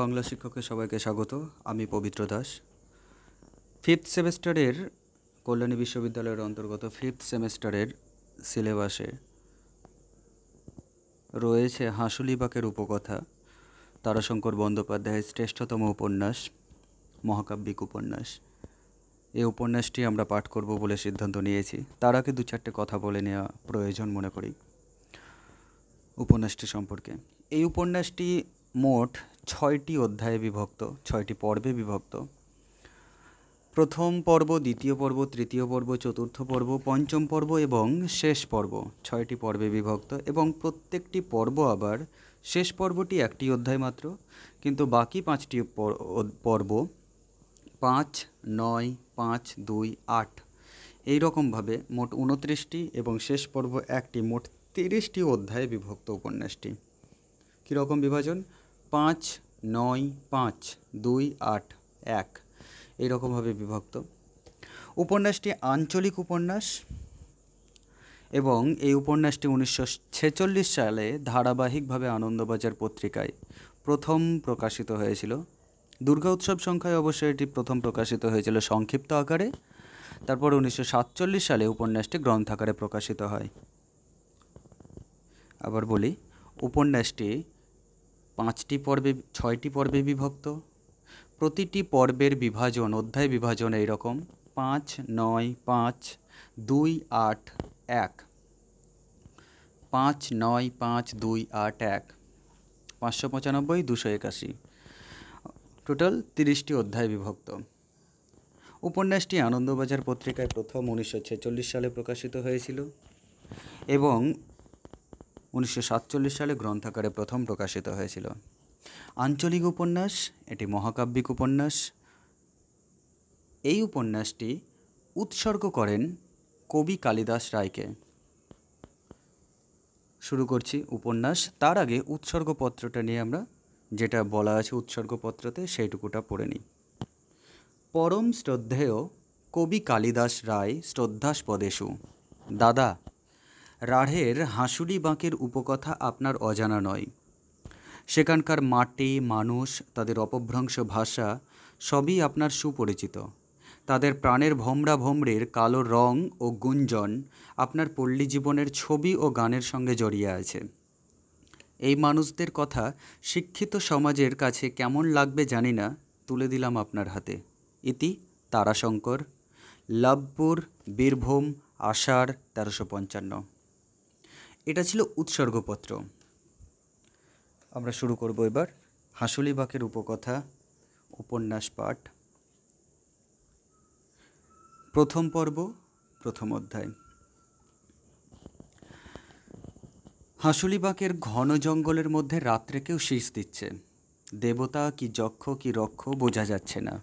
বাংলা শিক্ষকের সবাইকে স্বাগত আমি পবিত্র দাস ফিফথ সেমেস্টারের কল্যাণী বিশ্ববিদ্যালয়ের অন্তর্গত ফিফথ সেমেস্টারের সিলেবাসে রয়েছে হাঁসুলিবাকের উপকথা তারাশঙ্কর বন্দ্যোপাধ্যায়ের শ্রেষ্ঠতম উপন্যাস মহাকাব্যিক উপন্যাস এই উপন্যাসটি আমরা পাঠ করব বলে সিদ্ধান্ত নিয়েছি তার আগে দু চারটে কথা বলে নেওয়া প্রয়োজন মনে করি উপন্যাসটি সম্পর্কে এই উপন্যাসটি মোট ছয়টি অধ্যায়ে বিভক্ত ছয়টি পর্বে বিভক্ত প্রথম পর্ব দ্বিতীয় পর্ব তৃতীয় পর্ব চতুর্থ পর্ব পঞ্চম পর্ব এবং শেষ পর্ব ছয়টি পর্বে বিভক্ত এবং প্রত্যেকটি পর্ব আবার শেষ পর্বটি একটি অধ্যায় মাত্র কিন্তু বাকি পাঁচটি পর্ব পাঁচ নয় পাঁচ দুই আট এই রকমভাবে মোট উনত্রিশটি এবং শেষ পর্ব একটি মোট তিরিশটি অধ্যায়ে বিভক্ত উপন্যাসটি কীরকম বিভাজন পাঁচ নয় পাঁচ দুই আট এক এইরকমভাবে বিভক্ত উপন্যাসটি আঞ্চলিক উপন্যাস এবং এই উপন্যাসটি উনিশশো ছেচল্লিশ সালে ধারাবাহিকভাবে আনন্দবাজার পত্রিকায় প্রথম প্রকাশিত হয়েছিল দুর্গা উৎসব সংখ্যায় অবশ্য এটি প্রথম প্রকাশিত হয়েছিল সংক্ষিপ্ত আকারে তারপর উনিশশো সাতচল্লিশ সালে উপন্যাসটি গ্রন্থাকারে প্রকাশিত হয় আবার বলি উপন্যাসটি পাঁচটি পর্বে ছয়টি পর্বে বিভক্ত প্রতিটি পর্বের বিভাজন অধ্যায় বিভাজন এইরকম পাঁচ নয় পাঁচ দুই আট এক পাঁচ নয় পাঁচ দুই আট এক পাঁচশো পঁচানব্বই দুশো একাশি টোটাল তিরিশটি অধ্যায় বিভক্ত উপন্যাসটি আনন্দবাজার পত্রিকায় প্রথম উনিশশো সালে প্রকাশিত হয়েছিল এবং উনিশশো সালে গ্রন্থাকারে প্রথম প্রকাশিত হয়েছিল আঞ্চলিক উপন্যাস এটি মহাকাব্যিক উপন্যাস এই উপন্যাসটি উৎসর্গ করেন কবি কালিদাস রায়কে শুরু করছি উপন্যাস তার আগে উৎসর্গপত্রটা নিয়ে আমরা যেটা বলা আছে উৎসর্গপত্রতে সেইটুকুটা পড়ে নিই পরম শ্রদ্ধেয় কবি কালিদাস রায় শ্রদ্ধাস্পদেশু দাদা রাঢ়ের হাঁসুড়ি বাঁকের উপকথা আপনার অজানা নয় সেখানকার মাটি মানুষ তাদের অপভ্রংশ ভাষা সবই আপনার সুপরিচিত তাদের প্রাণের ভোমরা ভোমরের কালো রং ও গুঞ্জন আপনার পল্লী জীবনের ছবি ও গানের সঙ্গে জড়িয়ে আছে এই মানুষদের কথা শিক্ষিত সমাজের কাছে কেমন লাগবে জানি না তুলে দিলাম আপনার হাতে ইতি তারাশঙ্কর লাভপুর বীরভূম আষাঢ় তেরোশো পঞ্চান্ন এটা ছিল উৎসর্গপত্র আমরা শুরু করব এবার হাসুলি বাকের উপকথা উপন্যাস পাঠ প্রথম পর্ব প্রথম অধ্যায় হাসুলি বাঁকের ঘন জঙ্গলের মধ্যে রাত্রেকেও শীষ দিচ্ছে দেবতা কি যক্ষ কি রক্ষ বোঝা যাচ্ছে না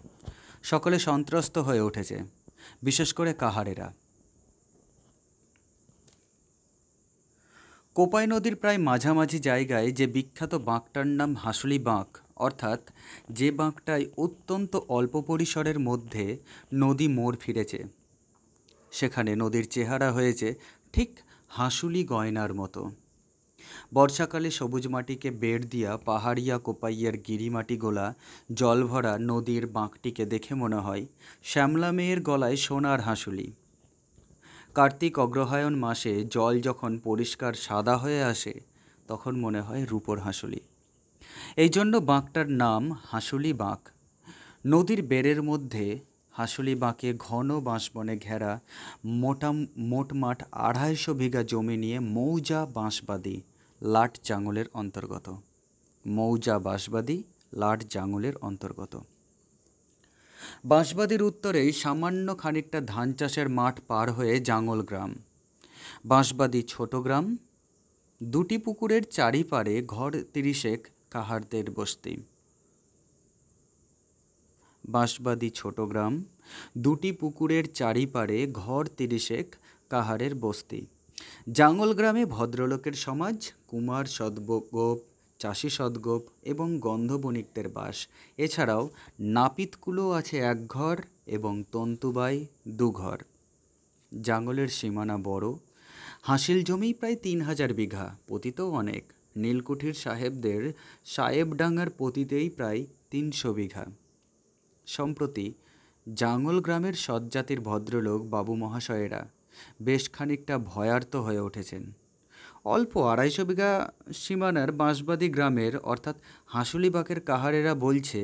সকলে সন্ত্রস্ত হয়ে উঠেছে বিশেষ করে কাহারেরা কোপাই নদীর প্রায় মাঝামাঝি জায়গায় যে বিখ্যাত বাঁকটার নাম হাসুলি বাঁক অর্থাৎ যে বাঁকটায় অত্যন্ত অল্প পরিসরের মধ্যে নদী মোড় ফিরেছে সেখানে নদীর চেহারা হয়েছে ঠিক হাসুলি গয়নার মতো বর্ষাকালে সবুজ মাটিকে বেড় দিয়া পাহাড়িয়া কোপাইয়ার গিরিমাটি গোলা জলভরা নদীর বাঁকটিকে দেখে মনে হয় শ্যামলা মেয়ের গলায় সোনার হাসুলি কার্তিক অগ্রহায়ণ মাসে জল যখন পরিষ্কার সাদা হয়ে আসে তখন মনে হয় রূপর হাঁসুলি এই জন্য বাঁকটার নাম হাঁসুলি বাঁক নদীর বেড়ের মধ্যে হাঁসুলি বাঁকে ঘন বাঁশবনে ঘেরা মোটা মোটমাট আড়াইশো বিঘা জমি নিয়ে মৌজা বাঁশবাদী লাট জাঙ্গলের অন্তর্গত মৌজা বাঁশবাদী লাট জাঙ্গলের অন্তর্গত বাঁশবাদীর উত্তরেই সামান্য খানিকটা ধান চাষের মাঠ পার হয়ে জাঙ্গল গ্রাম বাঁশবাদী ছোট গ্রাম দুটি পুকুরের চারিপারে ঘর তিরিশেক কাহারদের বস্তি বাঁশবাদী ছোট গ্রাম দুটি পুকুরের চারিপারে ঘর তিরিশেক কাহারের বস্তি জাঙ্গল গ্রামে ভদ্রলোকের সমাজ কুমার সদ্বগোপ চাষি সদ্গোপ এবং গন্ধ বণিকদের বাস এছাড়াও নাপিতকুলো আছে এক ঘর এবং তন্তুবাই দুঘর জাঙ্গলের সীমানা বড় হাসিল জমি প্রায় তিন হাজার বিঘা পতিত অনেক নীলকুঠির সাহেবদের সাহেবডাঙ্গার পতিতেই প্রায় তিনশো বিঘা সম্প্রতি জাঙ্গল গ্রামের সজ্জাতির ভদ্রলোক বাবু মহাশয়েরা বেশ খানিকটা ভয়ার্ত হয়ে উঠেছেন অল্প আড়াইশো বিঘা সীমানার বাঁশবাদী গ্রামের অর্থাৎ হাঁসুলিবাকের কাহারেরা বলছে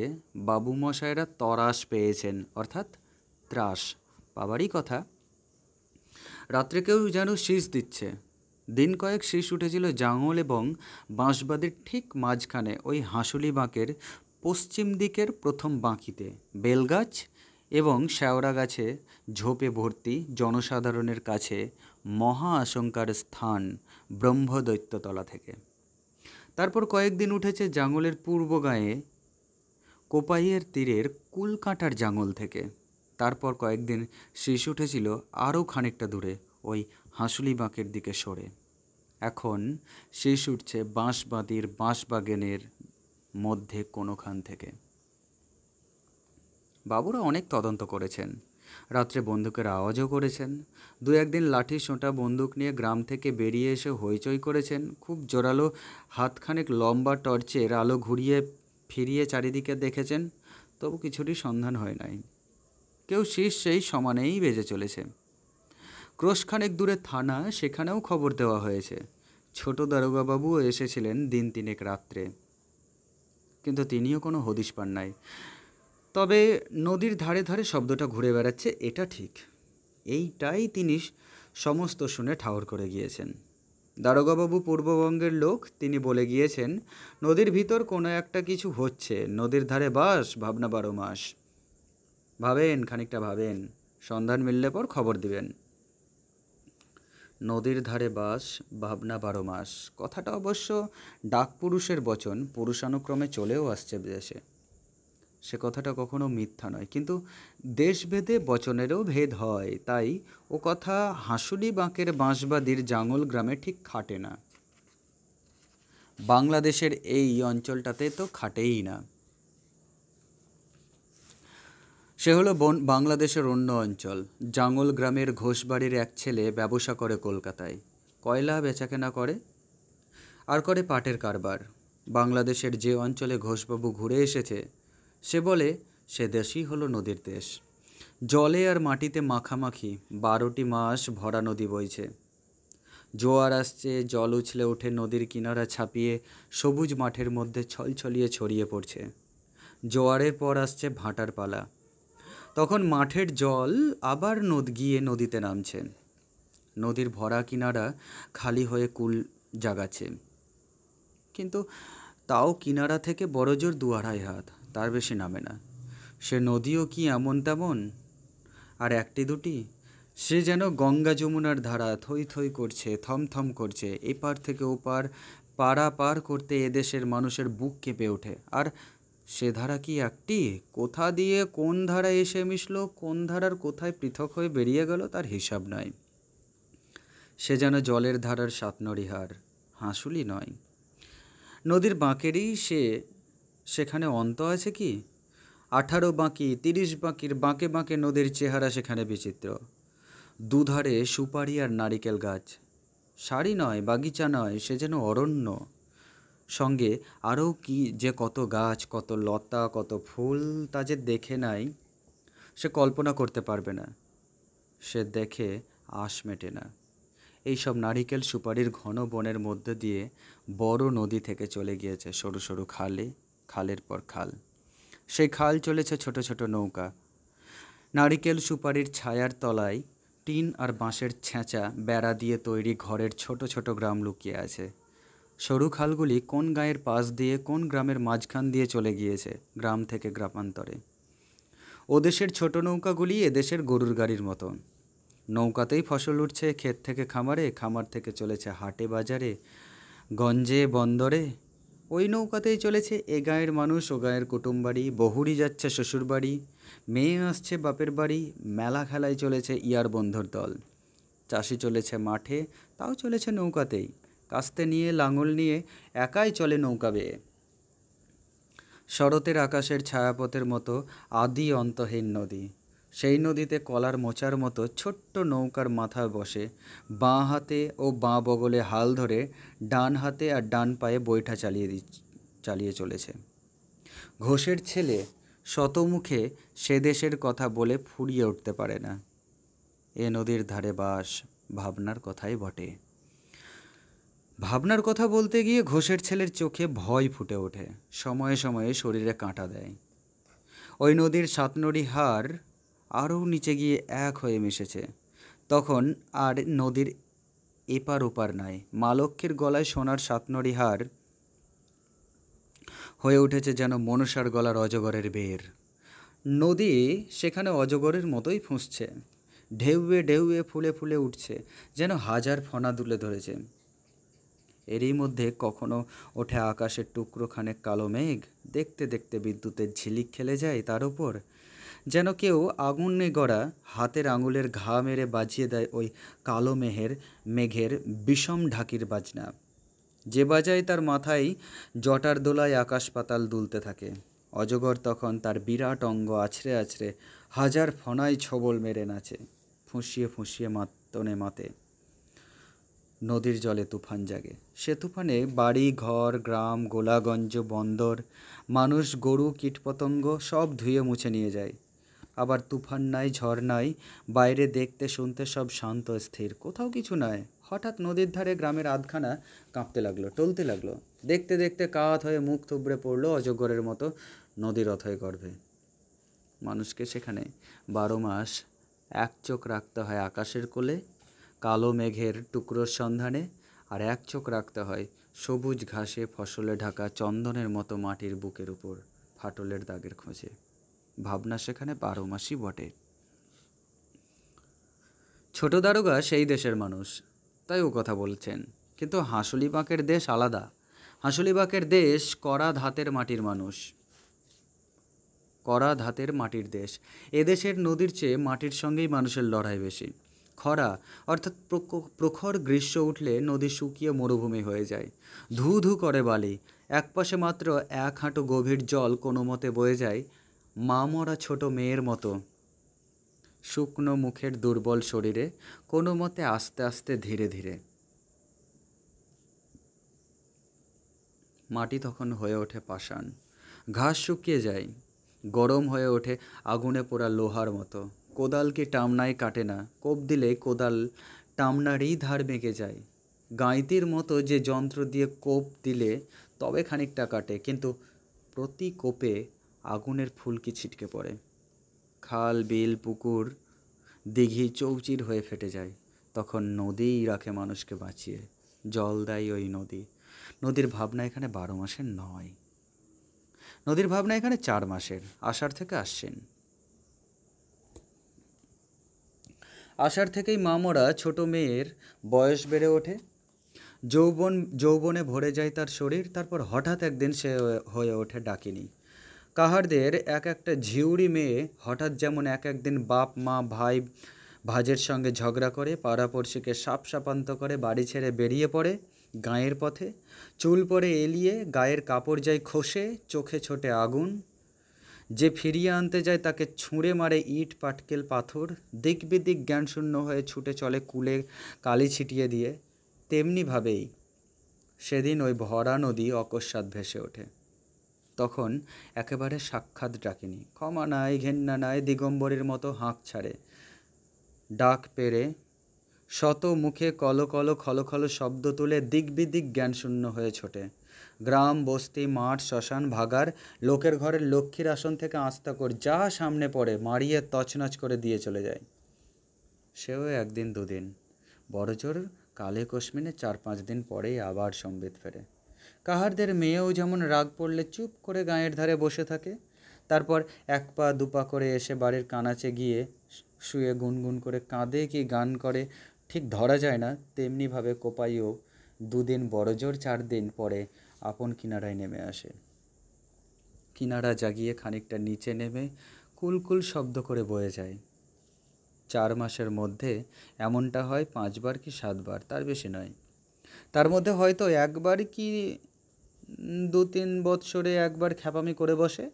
বাবুমশায়েরা তরাস পেয়েছেন অর্থাৎ ত্রাস পাবারই কথা রাত্রে কেউ যেন শীষ দিচ্ছে দিন কয়েক শীষ উঠেছিল জাঙল এবং বাঁশবাদের ঠিক মাঝখানে ওই হাঁসুলি বাঁকের পশ্চিম দিকের প্রথম বাঁকিতে বেলগাছ এবং শ্যাওরা গাছে ঝোপে ভর্তি জনসাধারণের কাছে মহা আশঙ্কার স্থান ব্রহ্মদৈত্যতলা থেকে তারপর কয়েকদিন উঠেছে জাঙ্গলের পূর্ব গায়ে কোপাইয়ের তীরের কুলকাঁটার জাঙ্গল থেকে তারপর কয়েকদিন শীষ উঠেছিল আরও খানিকটা দূরে ওই হাঁসুলি বাঁকের দিকে সরে এখন শীষ উঠছে বাঁশবাদির বাঁশবাগানের মধ্যে কোনোখান থেকে বাবুরা অনেক তদন্ত করেছেন রাত্রে বন্দুকের আওয়াজও করেছেন দু একদিন লাঠি সোঁটা বন্দুক নিয়ে গ্রাম থেকে বেরিয়ে এসে হইচই করেছেন খুব জোরালো হাতখানেক লম্বা টর্চের আলো ঘুরিয়ে ফিরিয়ে চারিদিকে দেখেছেন তবু কিছুরই সন্ধান হয় নাই কেউ শীষ সেই সমানেই বেজে চলেছে ক্রোশখানেক দূরে থানা সেখানেও খবর দেওয়া হয়েছে ছোট দারোগাবাবুও এসেছিলেন দিন তিনেক রাত্রে কিন্তু তিনিও কোনো হদিশ পান নাই তবে নদীর ধারে ধারে শব্দটা ঘুরে বেড়াচ্ছে এটা ঠিক এইটাই তিনি সমস্ত শুনে ঠাওর করে গিয়েছেন দারোগাবাবু পূর্ববঙ্গের লোক তিনি বলে গিয়েছেন নদীর ভিতর কোনো একটা কিছু হচ্ছে নদীর ধারে বাস ভাবনা বারো মাস ভাবেন খানিকটা ভাবেন সন্ধান মিললে পর খবর দিবেন নদীর ধারে বাস ভাবনা বারো মাস কথাটা অবশ্য ডাক পুরুষের বচন পুরুষানুক্রমে চলেও আসছে দেশে সে কথাটা কখনো মিথ্যা নয় কিন্তু দেশভেদে বচনেরও ভেদ হয় তাই ও কথা হাঁসুলি বাঁকের বাঁশবাদীর জাঙ্গল গ্রামে ঠিক খাটে না বাংলাদেশের এই অঞ্চলটাতে তো খাটেই না সে হলো বন বাংলাদেশের অন্য অঞ্চল জাঙ্গল গ্রামের ঘোষবাড়ির এক ছেলে ব্যবসা করে কলকাতায় কয়লা বেচাকেনা করে আর করে পাটের কারবার বাংলাদেশের যে অঞ্চলে ঘোষবাবু ঘুরে এসেছে সে বলে সে দেশই হলো নদীর দেশ জলে আর মাটিতে মাখামাখি বারোটি মাস ভরা নদী বইছে জোয়ার আসছে জল উছলে ওঠে নদীর কিনারা ছাপিয়ে সবুজ মাঠের মধ্যে ছলছলিয়ে ছড়িয়ে পড়ছে জোয়ারের পর আসছে ভাটার পালা তখন মাঠের জল আবার নদ গিয়ে নদীতে নামছে নদীর ভরা কিনারা খালি হয়ে কুল জাগাচ্ছে কিন্তু তাও কিনারা থেকে বড় জোর দু আড়াই হাত তার বেশি নামে না সে নদীও কি এমন তেমন আর একটি দুটি সে যেন গঙ্গা যমুনার ধারা থই থই করছে থমথম করছে এপার থেকে ওপার পাড়া পার করতে এদেশের মানুষের বুক কেঁপে ওঠে আর সে ধারা কি একটি কোথা দিয়ে কোন ধারা এসে মিশল কোন ধারার কোথায় পৃথক হয়ে বেরিয়ে গেল তার হিসাব নয় সে যেন জলের ধারার সাতনরিহার হাঁসুলি নয় নদীর বাঁকেরই সে সেখানে অন্ত আছে কি আঠারো বাঁকি তিরিশ বাঁকির বাঁকে বাঁকে নদীর চেহারা সেখানে বিচিত্র দুধারে সুপারি আর নারিকেল গাছ শাড়ি নয় বাগিচা নয় সে যেন অরণ্য সঙ্গে আরও কি যে কত গাছ কত লতা কত ফুল তা যে দেখে নাই সে কল্পনা করতে পারবে না সে দেখে আশ মেটে না এইসব নারিকেল সুপারির ঘন বনের মধ্যে দিয়ে বড় নদী থেকে চলে গিয়েছে সরু সরু খালে খালের পর খাল সেই খাল চলেছে ছোট ছোট নৌকা নারিকেল সুপারির ছায়ার তলায় টিন আর বাঁশের ছেঁচা বেড়া দিয়ে তৈরি ঘরের ছোট ছোট গ্রাম লুকিয়ে আছে সরু খালগুলি কোন গায়ের পাশ দিয়ে কোন গ্রামের মাঝখান দিয়ে চলে গিয়েছে গ্রাম থেকে গ্রামান্তরে ওদেশের ছোট নৌকাগুলি এদেশের গরুর গাড়ির মতন নৌকাতেই ফসল উঠছে ক্ষেত থেকে খামারে খামার থেকে চলেছে হাটে বাজারে গঞ্জে বন্দরে ওই নৌকাতেই চলেছে এ গাঁয়ের মানুষ ও গাঁয়ের কুটুম বাড়ি বহুরি যাচ্ছে শ্বশুর বাড়ি মেয়ে আসছে বাপের বাড়ি মেলা খেলায় চলেছে ইয়ার বন্ধুর দল চাষি চলেছে মাঠে তাও চলেছে নৌকাতেই কাস্তে নিয়ে লাঙল নিয়ে একাই চলে নৌকা বেয়ে শরতের আকাশের ছায়াপথের মতো আদি অন্তহীন নদী সেই নদীতে কলার মোচার মতো ছোট্ট নৌকার মাথায় বসে বাঁ হাতে ও বাঁ বগলে হাল ধরে ডান হাতে আর ডান পায়ে বৈঠা চালিয়ে দি চালিয়ে চলেছে ঘোষের ছেলে শতমুখে সে দেশের কথা বলে ফুরিয়ে উঠতে পারে না এ নদীর ধারে বাস ভাবনার কথাই বটে ভাবনার কথা বলতে গিয়ে ঘোষের ছেলের চোখে ভয় ফুটে ওঠে সময়ে সময়ে শরীরে কাঁটা দেয় ওই নদীর সাতনড়ি হার আরও নিচে গিয়ে এক হয়ে মিশেছে তখন আর নদীর এপার ওপার নাই মালক্ষীর গলায় সোনার সাতনড়ি হার হয়ে উঠেছে যেন মনসার গলার অজগরের বের নদী সেখানে অজগরের মতোই ফুঁসছে ঢেউয়ে ঢেউয়ে ফুলে ফুলে উঠছে যেন হাজার ফনা দুলে ধরেছে এরই মধ্যে কখনো ওঠে আকাশের টুকরোখানে কালো মেঘ দেখতে দেখতে বিদ্যুতের ঝিলিক খেলে যায় তার উপর যেন কেউ আগুনে গড়া হাতের আঙুলের ঘা মেরে বাজিয়ে দেয় ওই কালো মেহের মেঘের বিষম ঢাকির বাজনা যে বাজায় তার মাথায় জটার দোলায় আকাশ পাতাল দুলতে থাকে অজগর তখন তার বিরাট অঙ্গ আছড়ে আছড়ে হাজার ফনায় ছবল মেরে নাচে ফুঁসিয়ে ফুঁসিয়ে মাতনে মাতে নদীর জলে তুফান জাগে সে তুফানে বাড়ি ঘর গ্রাম গোলাগঞ্জ বন্দর মানুষ গরু কীটপতঙ্গ সব ধুয়ে মুছে নিয়ে যায় আবার তুফান নাই ঝড় নাই বাইরে দেখতে শুনতে সব শান্ত স্থির কোথাও কিছু নয় হঠাৎ নদীর ধারে গ্রামের আধখানা কাঁপতে লাগলো টলতে লাগলো দেখতে দেখতে কাত হয়ে মুখ থুবড়ে পড়লো অজগরের মতো নদীর অথয় গর্ভে মানুষকে সেখানে বারো মাস এক চোখ রাখতে হয় আকাশের কোলে কালো মেঘের টুকরোর সন্ধানে আর এক চোখ রাখতে হয় সবুজ ঘাসে ফসলে ঢাকা চন্দনের মতো মাটির বুকের উপর ফাটলের দাগের খোঁজে ভাবনা সেখানে বারো মাসই বটে ছোট দারোগা সেই দেশের মানুষ তাই ও কথা বলছেন কিন্তু হাঁসুলি বাঁকের দেশ আলাদা হাঁসুলি বাঁকের দেশ কড়া ধাতের মাটির মানুষ কড়া ধাতের মাটির দেশ এদেশের নদীর চেয়ে মাটির সঙ্গেই মানুষের লড়াই বেশি খরা অর্থাৎ প্রখর গ্রীষ্ম উঠলে নদী শুকিয়ে মরুভূমি হয়ে যায় ধু ধু করে বালি একপাশে মাত্র এক হাঁটু গভীর জল কোনো মতে বয়ে যায় মা মরা ছোট মেয়ের মতো শুকনো মুখের দুর্বল শরীরে কোনো মতে আস্তে আস্তে ধীরে ধীরে মাটি তখন হয়ে ওঠে পাষাণ ঘাস শুকিয়ে যায় গরম হয়ে ওঠে আগুনে পোড়া লোহার মতো কোদালকে টামনায় কাটে না কোপ দিলে কোদাল টামনারই ধার বেঁকে যায় গাঁইতির মতো যে যন্ত্র দিয়ে কোপ দিলে তবে খানিকটা কাটে কিন্তু প্রতি কোপে আগুনের ফুলকি ছিটকে পড়ে খাল বিল পুকুর দিঘি চৌচির হয়ে ফেটে যায় তখন নদীই রাখে মানুষকে বাঁচিয়ে জল দেয় ওই নদী নদীর ভাবনা এখানে বারো মাসের নয় নদীর ভাবনা এখানে চার মাসের আষাঢ় থেকে আসছেন আষাঢ় থেকেই মামরা ছোট মেয়ের বয়স বেড়ে ওঠে যৌবন যৌবনে ভরে যায় তার শরীর তারপর হঠাৎ একদিন সে হয়ে ওঠে ডাকিনি কাহারদের এক একটা ঝিউড়ি মেয়ে হঠাৎ যেমন এক একদিন বাপ মা ভাই ভাজের সঙ্গে ঝগড়া করে পাড়াপড়শিকে সাপ সাপান্ত করে বাড়ি ছেড়ে বেরিয়ে পড়ে গায়ের পথে চুল পরে এলিয়ে গায়ের কাপড় যায় খসে চোখে ছোটে আগুন যে ফিরিয়ে আনতে যায় তাকে ছুঁড়ে মারে ইট পাটকেল পাথর দিক বিদিক জ্ঞানশূন্য হয়ে ছুটে চলে কুলে কালি ছিটিয়ে দিয়ে তেমনিভাবেই সেদিন ওই ভরা নদী অকস্মাৎ ভেসে ওঠে তখন একেবারে সাক্ষাৎ ডাকেনি ক্ষমা নাই ঘেন্না নাই দিগম্বরের মতো হাঁক ছাড়ে ডাক পেরে শত মুখে কল কল খলো শব্দ তুলে দিগবিদিক জ্ঞানশূন্য হয়ে ছোটে গ্রাম বস্তি মাঠ শ্মশান ভাগার লোকের ঘরের লক্ষ্মীর আসন থেকে আস্তাকর যা সামনে পড়ে মারিয়ে তছনছ করে দিয়ে চলে যায় সেও একদিন দুদিন বড়জোর কালে কশ্মিনে চার পাঁচ দিন পরেই আবার সম্বিত ফেরে কাহারদের মেয়েও যেমন রাগ পড়লে চুপ করে গাঁয়ের ধারে বসে থাকে তারপর এক পা দুপা করে এসে বাড়ির কানাচে গিয়ে শুয়ে গুনগুন করে কাঁদে কি গান করে ঠিক ধরা যায় না তেমনিভাবে কোপাইও দুদিন বড়জোর চার দিন পরে আপন কিনারায় নেমে আসে কিনারা জাগিয়ে খানিকটা নিচে নেমে কুলকুল শব্দ করে বয়ে যায় চার মাসের মধ্যে এমনটা হয় পাঁচবার কি সাতবার তার বেশি নয় তার মধ্যে হয়তো একবার কি দু তিন বৎসরে একবার খ্যাপামি করে বসে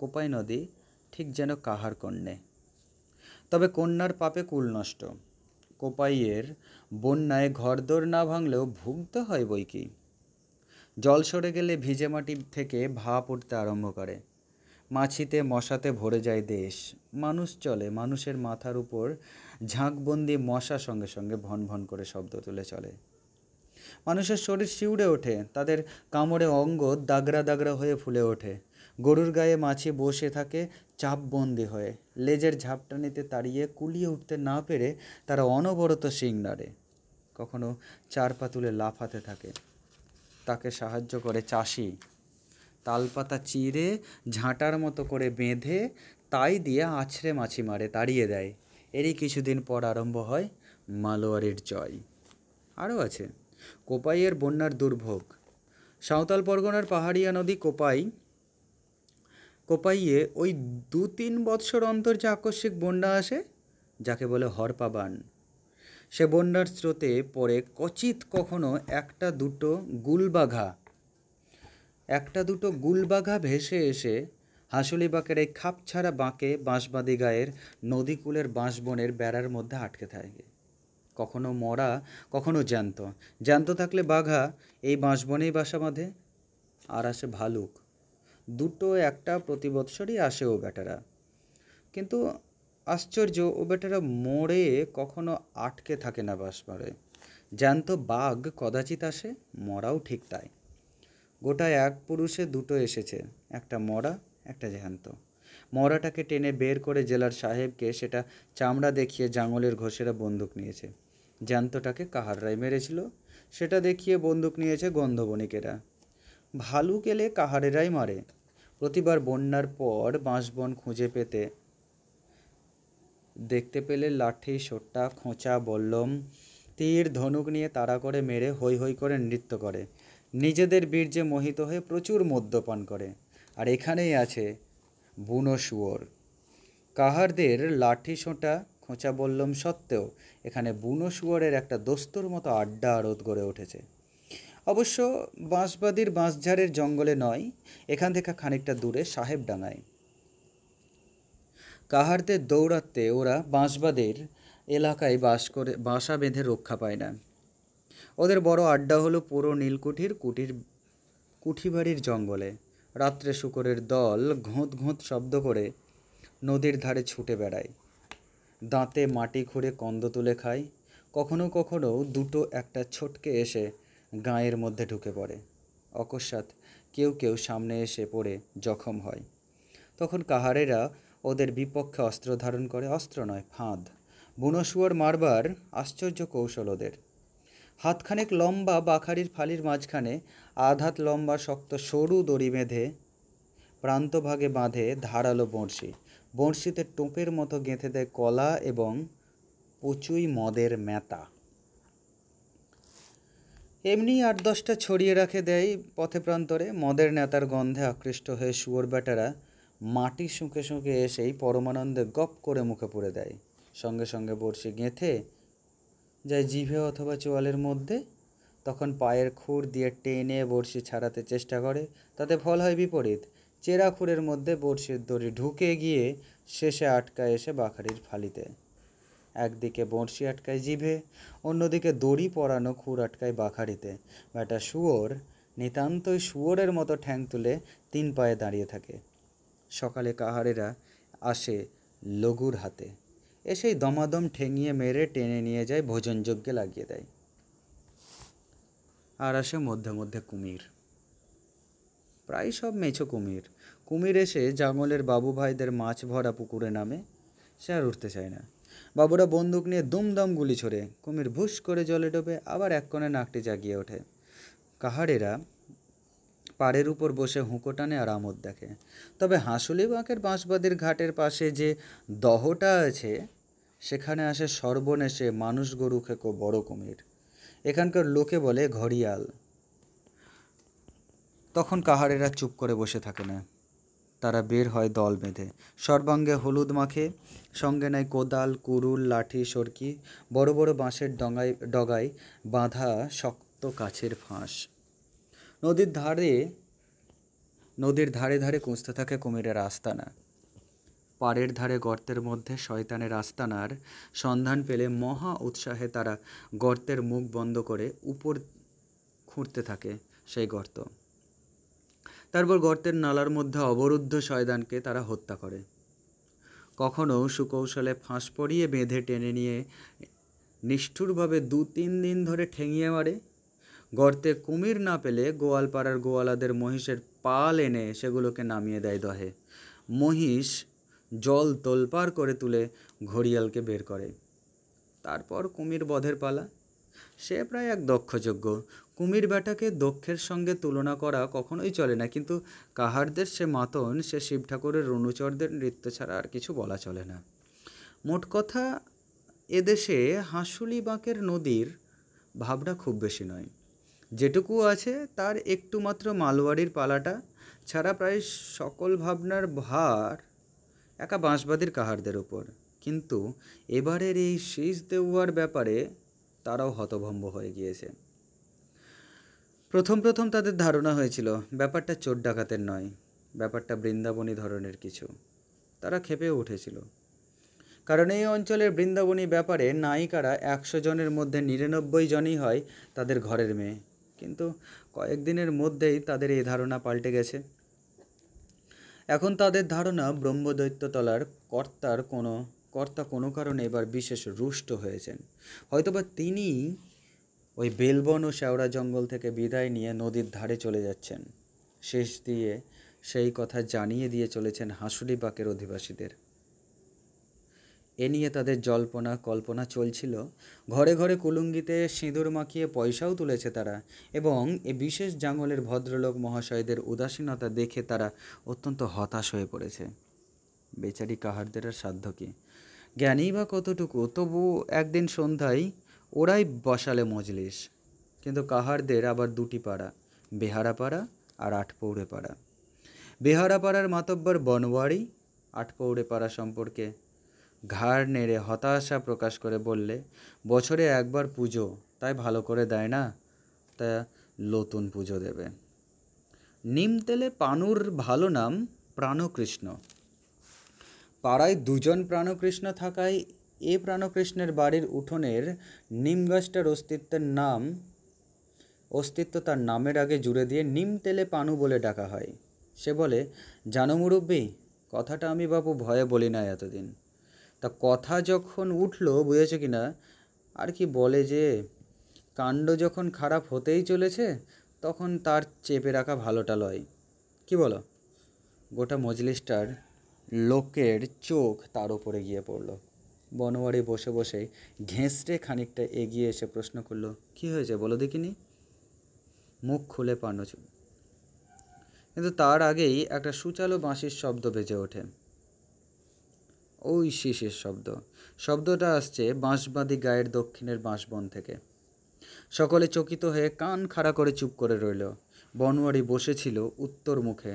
কোপাই নদী ঠিক যেন কাহার কন্যে তবে কন্যার পাপে কুল নষ্ট কোপাইয়ের বন্যায় ঘরদোর না ভাঙলেও ভুগতে হয় বই কি জল সরে গেলে ভিজে মাটি থেকে ভাপ উঠতে আরম্ভ করে মাছিতে মশাতে ভরে যায় দেশ মানুষ চলে মানুষের মাথার উপর ঝাঁকবন্দি মশা সঙ্গে সঙ্গে ভন ভন করে শব্দ তুলে চলে মানুষের শরীর শিউড়ে ওঠে তাদের কামড়ে অঙ্গ দাগরা দাগরা হয়ে ফুলে ওঠে গরুর গায়ে মাছি বসে থাকে চাপবন্দি হয়ে লেজের ঝাপটানিতে তাড়িয়ে কুলিয়ে উঠতে না পেরে তারা অনবরত শিং নাড়ে কখনো চার পা তুলে লাফাতে থাকে তাকে সাহায্য করে চাষি তালপাতা চিরে ঝাঁটার মতো করে বেঁধে তাই দিয়ে আছড়ে মাছি মারে তাড়িয়ে দেয় এরই কিছুদিন পর আরম্ভ হয় মালোয়ারির জয় আরও আছে কোপাইয়ের বন্যার দুর্ভোগ সাঁওতাল পরগনার পাহাড়িয়া নদী কোপাই কোপাইয়ে ওই দু তিন বৎসর অন্তর যে আকস্মিক বন্যা আসে যাকে বলে হরপাবান সে বন্যার স্রোতে পরে কচিত কখনো একটা দুটো গুলবাঘা একটা দুটো গুলবাঘা ভেসে এসে বাঁকের এই খাপছাড়া বাঁকে বাঁশবাদি গায়ের নদীকুলের বাঁশবনের বেড়ার মধ্যে আটকে থাকে কখনো মরা কখনো জ্যান্ত জ্যান্ত থাকলে বাঘা এই বাঁশবনেই বাসা বাঁধে আর আসে ভালুক দুটো একটা প্রতি বৎসরই আসে ও বেটারা কিন্তু আশ্চর্য ও বেটারা মরে কখনো আটকে থাকে না মারে জ্যান্ত বাঘ কদাচিৎ আসে মরাও ঠিক তাই গোটা এক পুরুষে দুটো এসেছে একটা মরা একটা জ্যান্ত মরাটাকে টেনে বের করে জেলার সাহেবকে সেটা চামড়া দেখিয়ে জাঙলের ঘোষেরা বন্দুক নিয়েছে জ্যান্তটাকে কাহাররাই মেরেছিল সেটা দেখিয়ে বন্দুক নিয়েছে গন্ধবণিকেরা ভালু কেলে কাহারেরাই মারে প্রতিবার বন্যার পর বাঁশবন খুঁজে পেতে দেখতে পেলে লাঠি সোট্টা খোঁচা বল্লম তীর ধনুক নিয়ে তাড়া করে মেরে হৈ হৈ করে নৃত্য করে নিজেদের বীর্যে মোহিত হয়ে প্রচুর মদ্যপান করে আর এখানেই আছে বুনো শুয়োর কাহারদের লাঠি সোঁটা খোঁচা বললম সত্ত্বেও এখানে বুনো শুয়ারের একটা দোস্তর মতো আড্ডা আরোদ গড়ে উঠেছে অবশ্য বাঁশবাদির বাঁশঝাড়ের জঙ্গলে নয় এখান থেকে খানিকটা দূরে সাহেবডাঙায় কাহারদের দৌড়াতে ওরা বাঁশবাদের এলাকায় বাস করে বাসা বেঁধে রক্ষা পায় না ওদের বড় আড্ডা হলো পুরো নীলকুঠির কুটির কুঠিবাড়ির জঙ্গলে রাত্রে শুকরের দল ঘোঁত ঘোঁত শব্দ করে নদীর ধারে ছুটে বেড়ায় দাঁতে মাটি খুঁড়ে কন্দ তুলে খায় কখনো কখনো দুটো একটা ছোটকে এসে গায়ের মধ্যে ঢুকে পড়ে অকস্মাৎ কেউ কেউ সামনে এসে পড়ে জখম হয় তখন কাহারেরা ওদের বিপক্ষে অস্ত্র ধারণ করে অস্ত্র নয় ফাঁদ বুনশুয়ার মারবার আশ্চর্য কৌশল ওদের হাতখানেক লম্বা বাখারির ফালির মাঝখানে আধাত লম্বা শক্ত সরু দড়ি বেঁধে প্রান্তভাগে বাঁধে ধারালো বঁড়শি বঁড়শিতে টোপের মতো গেঁথে দেয় কলা এবং পচুই মদের মেতা এমনি আট দশটা ছড়িয়ে রাখে দেয় পথে প্রান্তরে মদের নেতার গন্ধে আকৃষ্ট হয়ে শুয়োর বেটারা মাটি শুঁকে শুঁকে এসেই পরমানন্দে গপ করে মুখে পুড়ে দেয় সঙ্গে সঙ্গে বড়শি গেঁথে যায় জিভে অথবা চোয়ালের মধ্যে তখন পায়ের খুর দিয়ে টেনে বড়শি ছাড়াতে চেষ্টা করে তাতে ফল হয় বিপরীত চেরাখুরের মধ্যে বড়শির দড়ি ঢুকে গিয়ে শেষে আটকায় এসে বাখারির ফালিতে একদিকে বড়শি আটকায় জিভে অন্যদিকে দড়ি পরানো খুর আটকায় বাখারিতে ব্যাটা শুয়োর নিতান্তই শুয়োরের মতো ঠ্যাং তুলে তিন পায়ে দাঁড়িয়ে থাকে সকালে কাহারেরা আসে লঘুর হাতে এসেই দমাদম ঠেঙিয়ে মেরে টেনে নিয়ে যায় ভোজনযজ্ঞে লাগিয়ে দেয় আর আসে মধ্যে মধ্যে কুমির প্রায় সব মেছো কুমির কুমির এসে জঙ্গলের বাবু ভাইদের মাছ ভরা পুকুরে নামে সে আর উঠতে চায় না বাবুরা বন্দুক নিয়ে দুমদম গুলি ছোড়ে কুমির ভুস করে জলে ডোবে আবার এক কোণে নাকটি জাগিয়ে ওঠে কাহারেরা পাড়ের উপর বসে হুঁকো টানে আর আমোদ দেখে তবে হাঁসুলি বাঁকের বাঁশবাদের ঘাটের পাশে যে দহটা আছে সেখানে আসে সর্বনেশে মানুষ গরু খেকো বড় কুমির এখানকার লোকে বলে ঘড়িয়াল তখন কাহারেরা চুপ করে বসে থাকে না তারা বের হয় দল বেঁধে সর্বাঙ্গে হলুদ মাখে সঙ্গে নেয় কোদাল কুরুল লাঠি সরকি বড় বড় বাঁশের ডগায় ডগায় বাঁধা শক্ত কাছের ফাঁস নদীর ধারে নদীর ধারে ধারে কুঁচতে থাকে কুমিরের আস্তানা পাড়ের ধারে গর্তের মধ্যে শয়তানের আস্তানার সন্ধান পেলে মহা উৎসাহে তারা গর্তের মুখ বন্ধ করে উপর খুঁড়তে থাকে সেই গর্ত তারপর গর্তের নালার মধ্যে অবরুদ্ধ শয়দানকে তারা হত্যা করে কখনো সুকৌশলে ফাঁস পড়িয়ে বেঁধে টেনে নিয়ে নিষ্ঠুরভাবে দু তিন দিন ধরে ঠেঙিয়ে মারে গর্তে কুমির না পেলে গোয়ালপাড়ার গোয়ালাদের মহিষের পাল এনে সেগুলোকে নামিয়ে দেয় দহে মহিষ জল তোলপার করে তুলে ঘড়িয়ালকে বের করে তারপর কুমির বধের পালা সে প্রায় এক দক্ষযোগ্য কুমির বেটাকে দক্ষের সঙ্গে তুলনা করা কখনোই চলে না কিন্তু কাহারদের সে মাতন সে শিব ঠাকুরের রণুচরদের নৃত্য ছাড়া আর কিছু বলা চলে না মোট কথা এদেশে হাঁসুলি বাঁকের নদীর ভাবনা খুব বেশি নয় যেটুকু আছে তার একটু মাত্র মালওয়াড়ির পালাটা ছাড়া প্রায় সকল ভাবনার ভার একা বাঁশবাদীর কাহারদের ওপর কিন্তু এবারের এই শীষ দেওয়ার ব্যাপারে তারাও হতভম্ব হয়ে গিয়েছে প্রথম প্রথম তাদের ধারণা হয়েছিল ব্যাপারটা চোর ডাকাতের নয় ব্যাপারটা বৃন্দাবনী ধরনের কিছু তারা খেপেও উঠেছিল কারণ এই অঞ্চলের বৃন্দাবনী ব্যাপারে নায়িকারা একশো জনের মধ্যে নিরানব্বই জনই হয় তাদের ঘরের মেয়ে কিন্তু কয়েকদিনের মধ্যেই তাদের এই ধারণা পাল্টে গেছে এখন তাদের ধারণা ব্রহ্মদৈত্যতলার কর্তার কোনো কর্তা কোনো কারণে এবার বিশেষ রুষ্ট হয়েছেন হয়তোবা তিনি ওই বেলবন ও শ্যাওড়া জঙ্গল থেকে বিদায় নিয়ে নদীর ধারে চলে যাচ্ছেন শেষ দিয়ে সেই কথা জানিয়ে দিয়ে চলেছেন হাঁসুলি বাকের অধিবাসীদের এ নিয়ে তাদের জল্পনা কল্পনা চলছিল ঘরে ঘরে কুলুঙ্গিতে সিঁদুর মাখিয়ে পয়সাও তুলেছে তারা এবং এ বিশেষ জাঙ্গলের ভদ্রলোক মহাশয়দের উদাসীনতা দেখে তারা অত্যন্ত হতাশ হয়ে পড়েছে বেচারি কাহারদের সাধ্য কি জ্ঞানী বা কতটুকু তবু একদিন সন্ধ্যায় ওরাই বসালে মজলিস কিন্তু কাহারদের আবার দুটি পাড়া বেহারাপাড়া আর আটপৌরে পাড়া বেহারাপাড়ার মাতব্বর বনওয়ারি আটপৌরে পাড়া সম্পর্কে ঘাড় নেড়ে হতাশা প্রকাশ করে বললে বছরে একবার পুজো তাই ভালো করে দেয় না তা নতুন পুজো দেবে নিম তেলে পানুর ভালো নাম প্রাণকৃষ্ণ পাড়ায় দুজন প্রাণকৃষ্ণ থাকায় এ প্রাণকৃষ্ণের বাড়ির উঠোনের নিম গাছটার অস্তিত্বের নাম অস্তিত্ব তার নামের আগে জুড়ে দিয়ে নিম তেলে পানু বলে ডাকা হয় সে বলে জানো মুরব্বী কথাটা আমি বাবু ভয়ে বলি না এতদিন তা কথা যখন উঠল বুঝেছো কি না আর কি বলে যে কাণ্ড যখন খারাপ হতেই চলেছে তখন তার চেপে রাখা ভালোটা লয় কি বলো গোটা মজলিসটার লোকের চোখ তার উপরে গিয়ে পড়লো বনোয়ারি বসে বসে ঘেঁচড়ে খানিকটা এগিয়ে এসে প্রশ্ন করলো কি হয়েছে বলো দেখিনি মুখ খুলে চুল কিন্তু তার আগেই একটা সুচালো বাঁশির শব্দ বেজে ওঠে ওই শীষের শব্দ শব্দটা আসছে বাঁশবাদী গায়ের দক্ষিণের বাঁশবন থেকে সকলে চকিত হয়ে কান খাড়া করে চুপ করে রইল বনোয়ারি বসেছিল উত্তর মুখে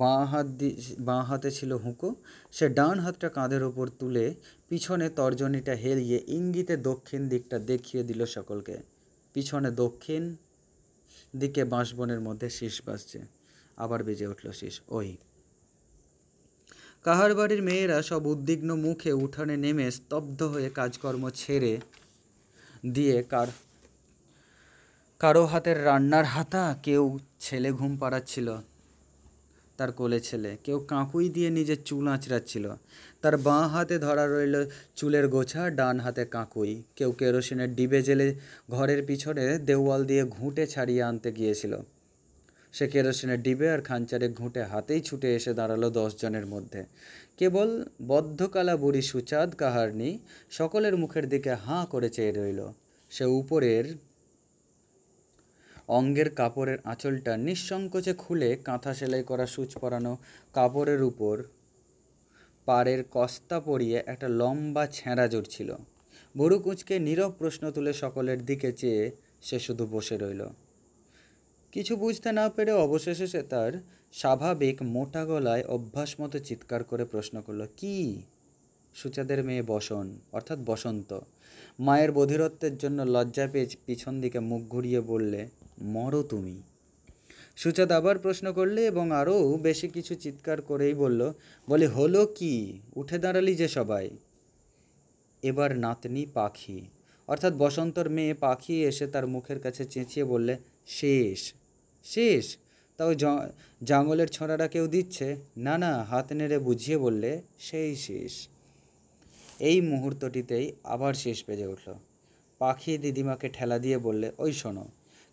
বাঁ হাত দিয়ে বাঁ হাতে ছিল হুঁকো সে ডান হাতটা কাঁধের ওপর তুলে পিছনে তর্জনীটা হেলিয়ে ইঙ্গিতে দক্ষিণ দিকটা দেখিয়ে দিল সকলকে পিছনে দক্ষিণ দিকে বাঁশবনের মধ্যে শীষ বাঁচছে আবার বেজে উঠল শীষ ওই কাহার বাড়ির মেয়েরা সব উদ্বিগ্ন মুখে উঠানে নেমে স্তব্ধ হয়ে কাজকর্ম ছেড়ে দিয়ে কার কারো হাতের রান্নার হাতা কেউ ছেলে ঘুম পাড়াচ্ছিল তার কোলে ছেলে কেউ কাঁকুই দিয়ে নিজের চুল আঁচড়াচ্ছিল তার বাঁ হাতে ধরা রইল চুলের গোছা ডান হাতে কাঁকুই কেউ কেরোসিনের ডিবে জেলে ঘরের পিছনে দেওয়াল দিয়ে ঘুঁটে ছাড়িয়ে আনতে গিয়েছিল সে কেরোসিনের ডিবে আর খাঞ্চারে ঘুঁটে হাতেই ছুটে এসে দাঁড়ালো দশজনের মধ্যে কেবল বদ্ধকালা বুড়ি সুচাঁদ কাহারনি সকলের মুখের দিকে হাঁ করে চেয়ে রইল সে উপরের অঙ্গের কাপড়ের আঁচলটা নিঃসংকোচে খুলে কাঁথা সেলাই করা সূচ পরানো কাপড়ের উপর পাড়ের কস্তা পরিয়ে একটা লম্বা ছেঁড়া জুড়ছিল বুড়ো কুঁচকে নীরব প্রশ্ন তুলে সকলের দিকে চেয়ে সে শুধু বসে রইল কিছু বুঝতে না পেরে অবশেষে সে তার স্বাভাবিক মোটা গলায় অভ্যাস মতো চিৎকার করে প্রশ্ন করল কি সুচাদের মেয়ে বসন অর্থাৎ বসন্ত মায়ের বধিরত্বের জন্য লজ্জা পেয়ে পিছন দিকে মুখ ঘুরিয়ে বললে মরো তুমি সুচাঁদ আবার প্রশ্ন করলে এবং আরও বেশি কিছু চিৎকার করেই বলল বলে হলো কি উঠে দাঁড়ালি যে সবাই এবার নাতনি পাখি অর্থাৎ বসন্তর মেয়ে পাখি এসে তার মুখের কাছে চেঁচিয়ে বললে শেষ শেষ তাও জঙ্গলের ছড়াটা কেউ দিচ্ছে না না হাত নেড়ে বুঝিয়ে বললে সেই শেষ এই মুহূর্তটিতেই আবার শেষ বেজে উঠল পাখি দিদিমাকে ঠেলা দিয়ে বললে ওই শোনো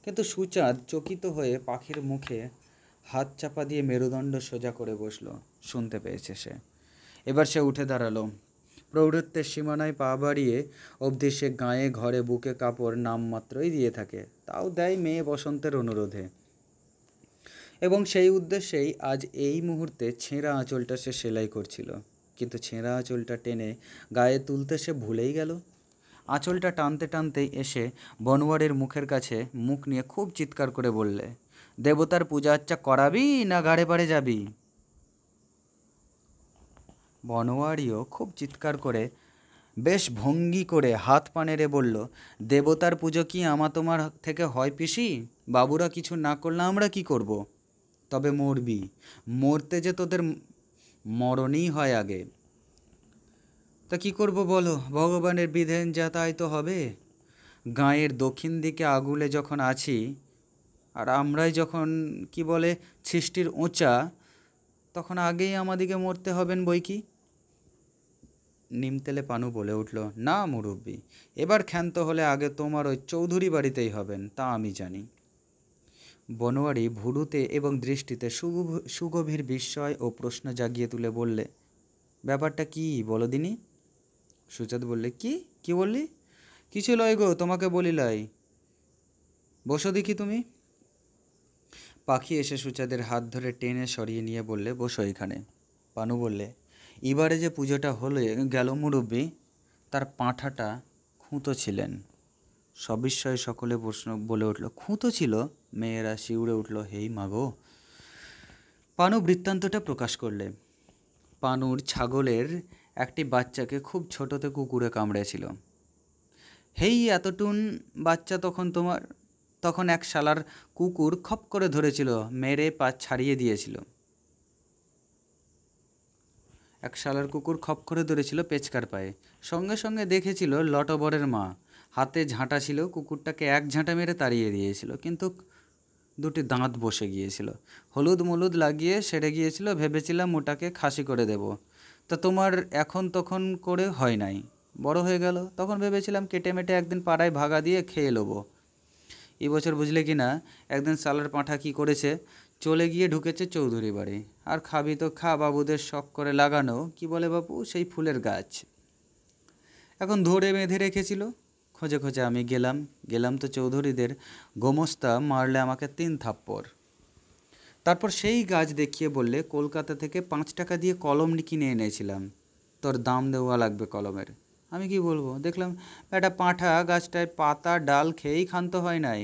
কিন্তু সুচাঁদ চকিত হয়ে পাখির মুখে হাত চাপা দিয়ে মেরুদণ্ড সোজা করে বসলো শুনতে পেয়েছে সে এবার সে উঠে দাঁড়ালো প্রৌঢ়ত্বের সীমানায় পা বাড়িয়ে অবধি সে গায়ে ঘরে বুকে কাপড় নামমাত্রই দিয়ে থাকে তাও দেয় মেয়ে বসন্তের অনুরোধে এবং সেই উদ্দেশ্যেই আজ এই মুহূর্তে ছেঁড়া আঁচলটা সে সেলাই করছিল কিন্তু ছেঁড়া আঁচলটা টেনে গায়ে তুলতে সে ভুলেই গেল আঁচলটা টানতে টানতে এসে বনোয়ারের মুখের কাছে মুখ নিয়ে খুব চিৎকার করে বললে দেবতার পূজা আচ্ছা করাবি না ঘাড়ে পাড়ে যাবি বনোয়ারিও খুব চিৎকার করে বেশ ভঙ্গি করে হাত পানেরে বলল দেবতার পুজো কি আমা তোমার থেকে হয় পিসি বাবুরা কিছু না করলে আমরা কি করব। তবে মরবি মরতে যে তোদের মরণই হয় আগে তা কি করব বলো ভগবানের বিধেন যা তাই তো হবে গাঁয়ের দক্ষিণ দিকে আগুলে যখন আছি আর আমরাই যখন কি বলে সৃষ্টির ওঁচা তখন আগেই আমাদিকে মরতে হবেন বই কি নিমতেলে পানু বলে উঠল না মুরব্বী এবার ক্ষান্ত হলে আগে তোমার ওই চৌধুরী বাড়িতেই হবেন তা আমি জানি বনোয়ারি ভুরুতে এবং দৃষ্টিতে সুগভীর বিস্ময় ও প্রশ্ন জাগিয়ে তুলে বললে ব্যাপারটা কি বলো দিনী সুজাত বললে কি কি বললি কিছু লয় গো তোমাকে বলি লাই বসো দেখি তুমি পাখি এসে সুচাঁদের হাত ধরে টেনে সরিয়ে নিয়ে বললে বসো এখানে পানু বললে এবারে যে পুজোটা হলে গেল মুরব্বী তার পাঁঠাটা খুঁতো ছিলেন সবিস্ময়ে সকলে প্রশ্ন বলে উঠল খুঁতো ছিল মেয়েরা শিউড়ে উঠল হেই মাগো পানু বৃত্তান্তটা প্রকাশ করলে পানুর ছাগলের একটি বাচ্চাকে খুব ছোটোতে কুকুরে কামড়েছিল হেই এতটুন বাচ্চা তখন তোমার তখন এক শালার কুকুর খপ করে ধরেছিল মেরে পা ছাড়িয়ে দিয়েছিল এক শালার কুকুর খপ করে ধরেছিল পেচকার পায়ে সঙ্গে সঙ্গে দেখেছিল লটবরের মা হাতে ঝাঁটা ছিল কুকুরটাকে এক ঝাঁটা মেরে তাড়িয়ে দিয়েছিল কিন্তু দুটি দাঁত বসে গিয়েছিল হলুদ মলুদ লাগিয়ে সেরে গিয়েছিল ভেবেছিলাম ওটাকে খাসি করে দেবো তা তোমার এখন তখন করে হয় নাই বড় হয়ে গেল তখন ভেবেছিলাম কেটে মেটে একদিন পাড়ায় ভাগা দিয়ে খেয়ে নেবো এবছর বুঝলে কি না একদিন সালার পাঁঠা কি করেছে চলে গিয়ে ঢুকেছে চৌধুরী বাড়ি আর খাবি তো খা বাবুদের শখ করে লাগানো কি বলে বাপু সেই ফুলের গাছ এখন ধরে বেঁধে রেখেছিল খোঁজে খোঁজে আমি গেলাম গেলাম তো চৌধুরীদের গোমস্তা মারলে আমাকে তিন থাপ্পড় তারপর সেই গাছ দেখিয়ে বললে কলকাতা থেকে পাঁচ টাকা দিয়ে কলম কিনে এনেছিলাম তোর দাম দেওয়া লাগবে কলমের আমি কি বলবো দেখলাম একটা পাঁঠা গাছটায় পাতা ডাল খেয়েই ক্ষান্ত হয় নাই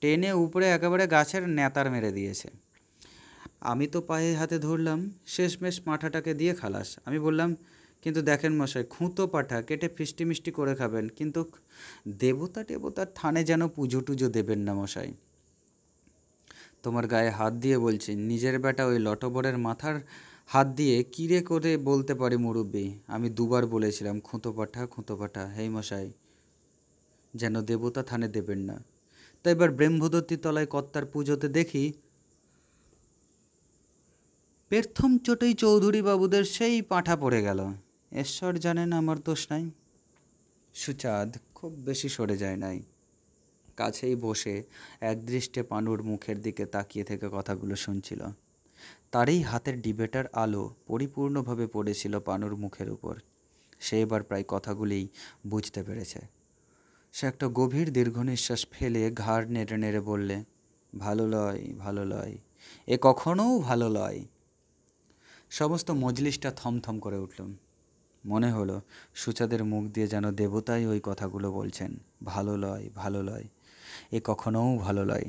টেনে উপরে একেবারে গাছের নেতার মেরে দিয়েছে আমি তো পায়ে হাতে ধরলাম শেষমেশ পাঁঠাটাকে দিয়ে খালাস আমি বললাম কিন্তু দেখেন মশাই খুঁতো পাঠা কেটে ফিষ্টি মিষ্টি করে খাবেন কিন্তু দেবতা টেবতার থানে যেন পুজো টুজো দেবেন না মশাই তোমার গায়ে হাত দিয়ে বলছি নিজের বেটা ওই লটবরের মাথার হাত দিয়ে কিরে করে বলতে পারি মুরব্বি আমি দুবার বলেছিলাম খুঁতো পাঠা খুঁতো পাঠা হেই মশাই যেন দেবতা থানে দেবেন না তো এবার ব্রহ্মদত্তী তলায় কর্তার পুজোতে দেখি প্রথম চোটেই চৌধুরী বাবুদের সেই পাঠা পড়ে গেল ঈশ্বর জানেন আমার দোষ নাই সুচাঁদ খুব বেশি সরে যায় নাই কাছেই বসে একদৃষ্টে পানুর মুখের দিকে তাকিয়ে থেকে কথাগুলো শুনছিল তারই হাতের ডিবেটার আলো পরিপূর্ণভাবে পড়েছিল পানুর মুখের উপর সে এবার প্রায় কথাগুলি বুঝতে পেরেছে সে একটা গভীর দীর্ঘ নিঃশ্বাস ফেলে ঘাড় নেড়ে নেড়ে বললে ভালো লয় ভালো লয় এ কখনও ভালো লয় সমস্ত মজলিসটা থমথম করে উঠল মনে হলো সুচাদের মুখ দিয়ে যেন দেবতাই ওই কথাগুলো বলছেন ভালো লয় ভালো লয় এ কখনও ভালো নয়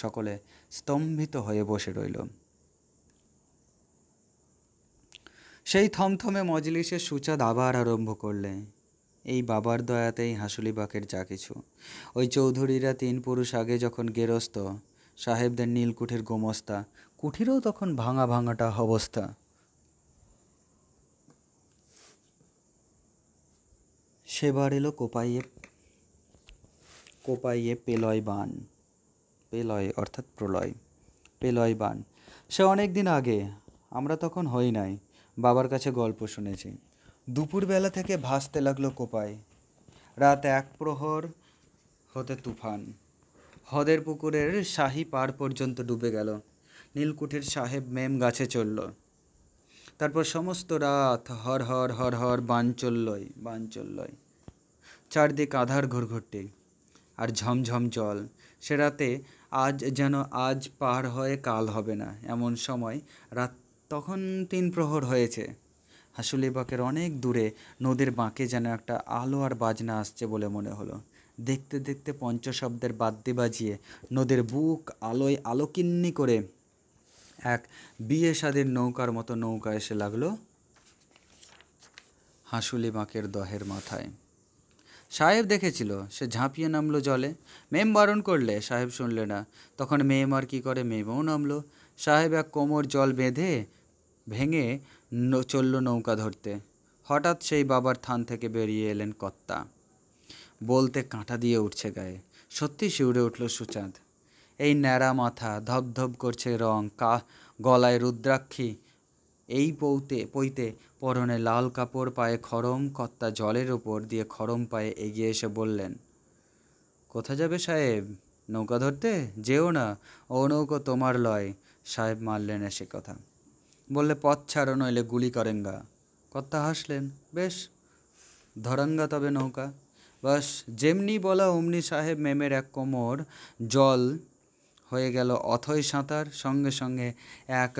সকলে স্তম্ভিত হয়ে বসে রইল সেই থমথমে মজলিসের সুচাঁদ আবার আরম্ভ করলে এই বাবার দয়াতেই হাসুলি বাকের যা কিছু ওই চৌধুরীরা তিন পুরুষ আগে যখন গেরস্ত সাহেবদের নীলকুঠের গোমস্তা কুঠিরও তখন ভাঙা ভাঙাটা অবস্থা সেবার এলো কোপাইয়ের কোপাইয়ে পেলয় বান পেলয় অর্থাৎ প্রলয় পেলয় বান সে অনেক দিন আগে আমরা তখন হই নাই বাবার কাছে গল্প শুনেছি দুপুরবেলা থেকে ভাসতে লাগলো কোপায় রাত এক প্রহর হতে তুফান হদের পুকুরের শাহি পাড় পর্যন্ত ডুবে গেল নীলকুঠির সাহেব মেম গাছে চলল তারপর সমস্ত রাত হর হর হর হর বান চললই বান চললই চারদিক আধার ঘুরঘুরটি আর ঝমঝম জল সে রাতে আজ যেন আজ পার হয়ে কাল হবে না এমন সময় রাত তখন তিন প্রহর হয়েছে বাঁকের অনেক দূরে নদীর বাঁকে যেন একটা আলো আর বাজনা আসছে বলে মনে হলো দেখতে দেখতে পঞ্চশব্দের বাদ্যে বাজিয়ে নদীর বুক আলোয় আলোকিন্নি করে এক বিয়ে সাদের নৌকার মতো নৌকা এসে লাগলো হাসুলি বাঁকের দহের মাথায় সাহেব দেখেছিল সে ঝাঁপিয়ে নামলো জলে মেম বারণ করলে সাহেব শুনলে না তখন মেম আর কী করে মেমও নামলো সাহেব এক কোমর জল বেঁধে ভেঙে চলল নৌকা ধরতে হঠাৎ সেই বাবার থান থেকে বেরিয়ে এলেন কর্তা বলতে কাঁটা দিয়ে উঠছে গায়ে সত্যি শিউরে উঠল সুচাঁদ এই ন্যাড়া মাথা ধপধপ করছে রং কা গলায় রুদ্রাক্ষী এই পৌতে পৈতে পরনে লাল কাপড় পায়ে খরম কর্তা জলের ওপর দিয়ে খরম পায়ে এগিয়ে এসে বললেন কোথা যাবে সাহেব নৌকা ধরতে যেও না ও নৌকো তোমার লয় সাহেব মারলেন এসে কথা বললে পথ ছাড়ো নইলে গুলি করেন গা কর্তা হাসলেন বেশ ধরাঙ্গা তবে নৌকা বাস যেমনি বলা অমনি সাহেব মেমের এক কোমর জল হয়ে গেল অথই সাঁতার সঙ্গে সঙ্গে এক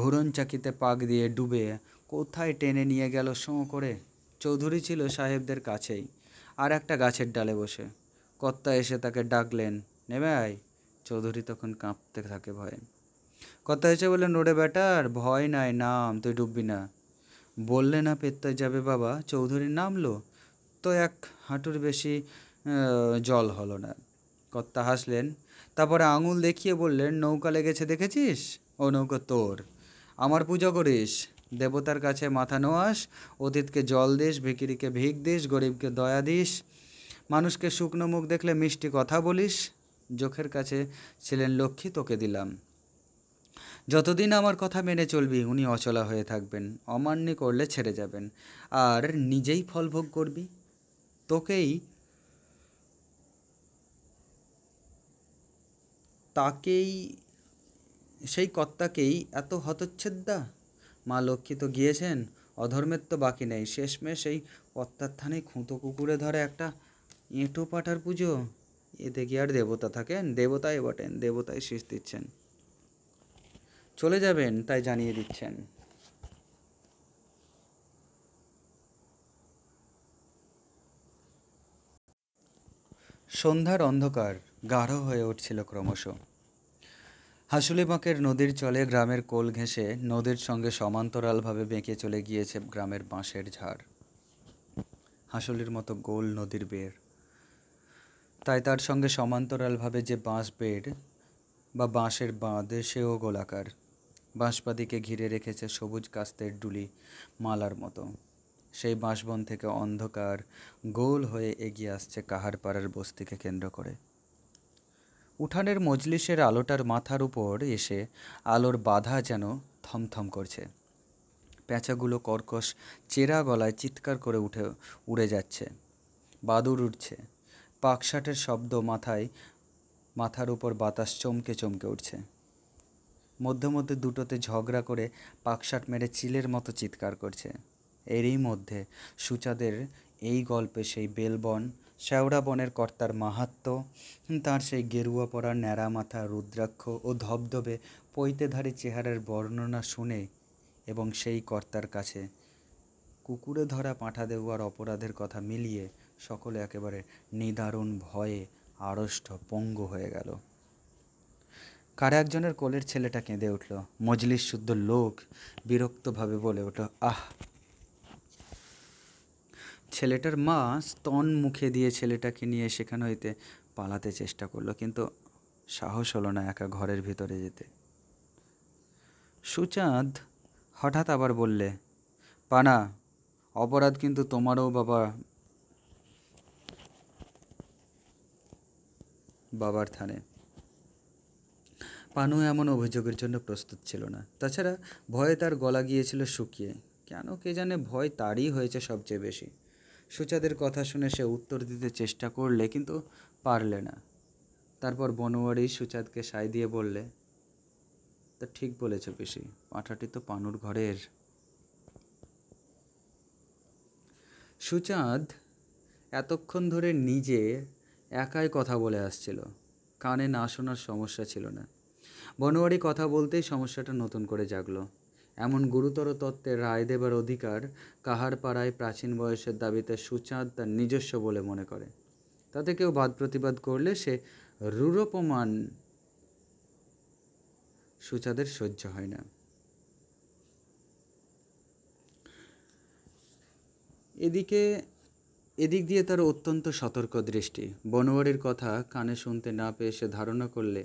ঘূরন চাকিতে পাক দিয়ে ডুবে কোথায় টেনে নিয়ে গেল সোঁ করে চৌধুরী ছিল সাহেবদের কাছেই আর একটা গাছের ডালে বসে কর্তা এসে তাকে ডাকলেন নেমে আয় চৌধুরী তখন কাঁপতে থাকে ভয়ে কর্তা এসে বললেন রোডে ব্যাটার ভয় নাই নাম তুই ডুববি না বললে না পেত্তা যাবে বাবা চৌধুরী নামলো তো এক হাঁটুর বেশি জল হলো না কর্তা হাসলেন তারপরে আঙুল দেখিয়ে বললেন নৌকা লেগেছে দেখেছিস ও নৌকা তোর আমার পূজা করিস দেবতার কাছে মাথা নোয়াস অতীতকে জল দিস ভিকিরিকে ভিক দিস গরিবকে দয়া দিস মানুষকে শুকনো মুখ দেখলে মিষ্টি কথা বলিস চোখের কাছে ছিলেন লক্ষ্মী তোকে দিলাম যতদিন আমার কথা মেনে চলবি উনি অচলা হয়ে থাকবেন অমান্য করলে ছেড়ে যাবেন আর নিজেই ফলভোগ করবি তোকেই তাকেই সেই কর্তাকেই এত হতচ্ছেদ্যা মা লক্ষ্মী তো গিয়েছেন অধর্মের তো বাকি নেই শেষমেশ সেই কর্তার থানে খুঁতো কুকুরে ধরে একটা এঁটো পাঠার পুজো এতে কি আর দেবতা থাকেন দেবতাই বটেন দেবতাই শেষ দিচ্ছেন চলে যাবেন তাই জানিয়ে দিচ্ছেন সন্ধ্যার অন্ধকার গাঢ় হয়ে উঠছিল ক্রমশ হাসুলিবাঁকের নদীর চলে গ্রামের কোল ঘেঁষে নদীর সঙ্গে সমান্তরালভাবে বেঁকে চলে গিয়েছে গ্রামের বাঁশের ঝাড় হাসুলির মতো গোল নদীর বের তাই তার সঙ্গে সমান্তরালভাবে যে বাঁশ বেড় বা বাঁশের বাঁধ সেও গোলাকার বাঁশবাদিকে ঘিরে রেখেছে সবুজ কাস্তের ডুলি মালার মতো সেই বাঁশবন থেকে অন্ধকার গোল হয়ে এগিয়ে আসছে কাহারপাড়ার বস্তিকে কেন্দ্র করে উঠানের মজলিসের আলোটার মাথার উপর এসে আলোর বাধা যেন থমথম করছে প্যাঁচাগুলো কর্কশ চেরা গলায় চিৎকার করে উঠে উড়ে যাচ্ছে বাদুর উঠছে পাকশাটের শব্দ মাথায় মাথার উপর বাতাস চমকে চমকে উঠছে মধ্যে মধ্যে দুটোতে ঝগড়া করে পাকশাট মেরে চিলের মতো চিৎকার করছে এরই মধ্যে সুচাদের এই গল্পে সেই বেলবন শ্যাওড়া বনের কর্তার মাহাত্ম তার সেই গেরুয়া পরা ন্যাড়া মাথা রুদ্রাক্ষ ও ধবধবে পৈতেধারী চেহারার বর্ণনা শুনে এবং সেই কর্তার কাছে কুকুরে ধরা পাঁঠা দেওয়ার অপরাধের কথা মিলিয়ে সকলে একেবারে নিদারুণ ভয়ে আড়ষ্ট পঙ্গু হয়ে গেল কার একজনের কোলের ছেলেটা কেঁদে উঠল মজলিস শুদ্ধ লোক বিরক্তভাবে বলে উঠল আহ ছেলেটার মা স্তন মুখে দিয়ে ছেলেটাকে নিয়ে সেখান হইতে পালাতে চেষ্টা করলো কিন্তু সাহস হলো না একা ঘরের ভিতরে যেতে সুচাঁদ হঠাৎ আবার বললে পানা অপরাধ কিন্তু তোমারও বাবা বাবার থানে পানু এমন অভিযোগের জন্য প্রস্তুত ছিল না তাছাড়া ভয়ে তার গলা গিয়েছিল শুকিয়ে কেন কে জানে ভয় তারই হয়েছে সবচেয়ে বেশি সুচাদের কথা শুনে সে উত্তর দিতে চেষ্টা করলে কিন্তু পারলে না তারপর বনোয়ারি সুচাঁদকে সায় দিয়ে বললে তা ঠিক বলেছ পিসি পাঁঠাটি তো পানুর ঘরের সুচাঁদ এতক্ষণ ধরে নিজে একাই কথা বলে আসছিল কানে না শোনার সমস্যা ছিল না বনোয়ারি কথা বলতেই সমস্যাটা নতুন করে জাগলো এমন গুরুতর তত্ত্বে রায় দেবার অধিকার কাহার পাড়ায় প্রাচীন বয়সের দাবিতে সুচাঁদ তার নিজস্ব বলে মনে করে তাতে কেউ বাদ প্রতিবাদ করলে সে রূঢ়পমান সুচাঁদের সহ্য হয় না এদিকে এদিক দিয়ে তার অত্যন্ত সতর্ক দৃষ্টি বনোয়ারির কথা কানে শুনতে না পেয়ে সে ধারণা করলে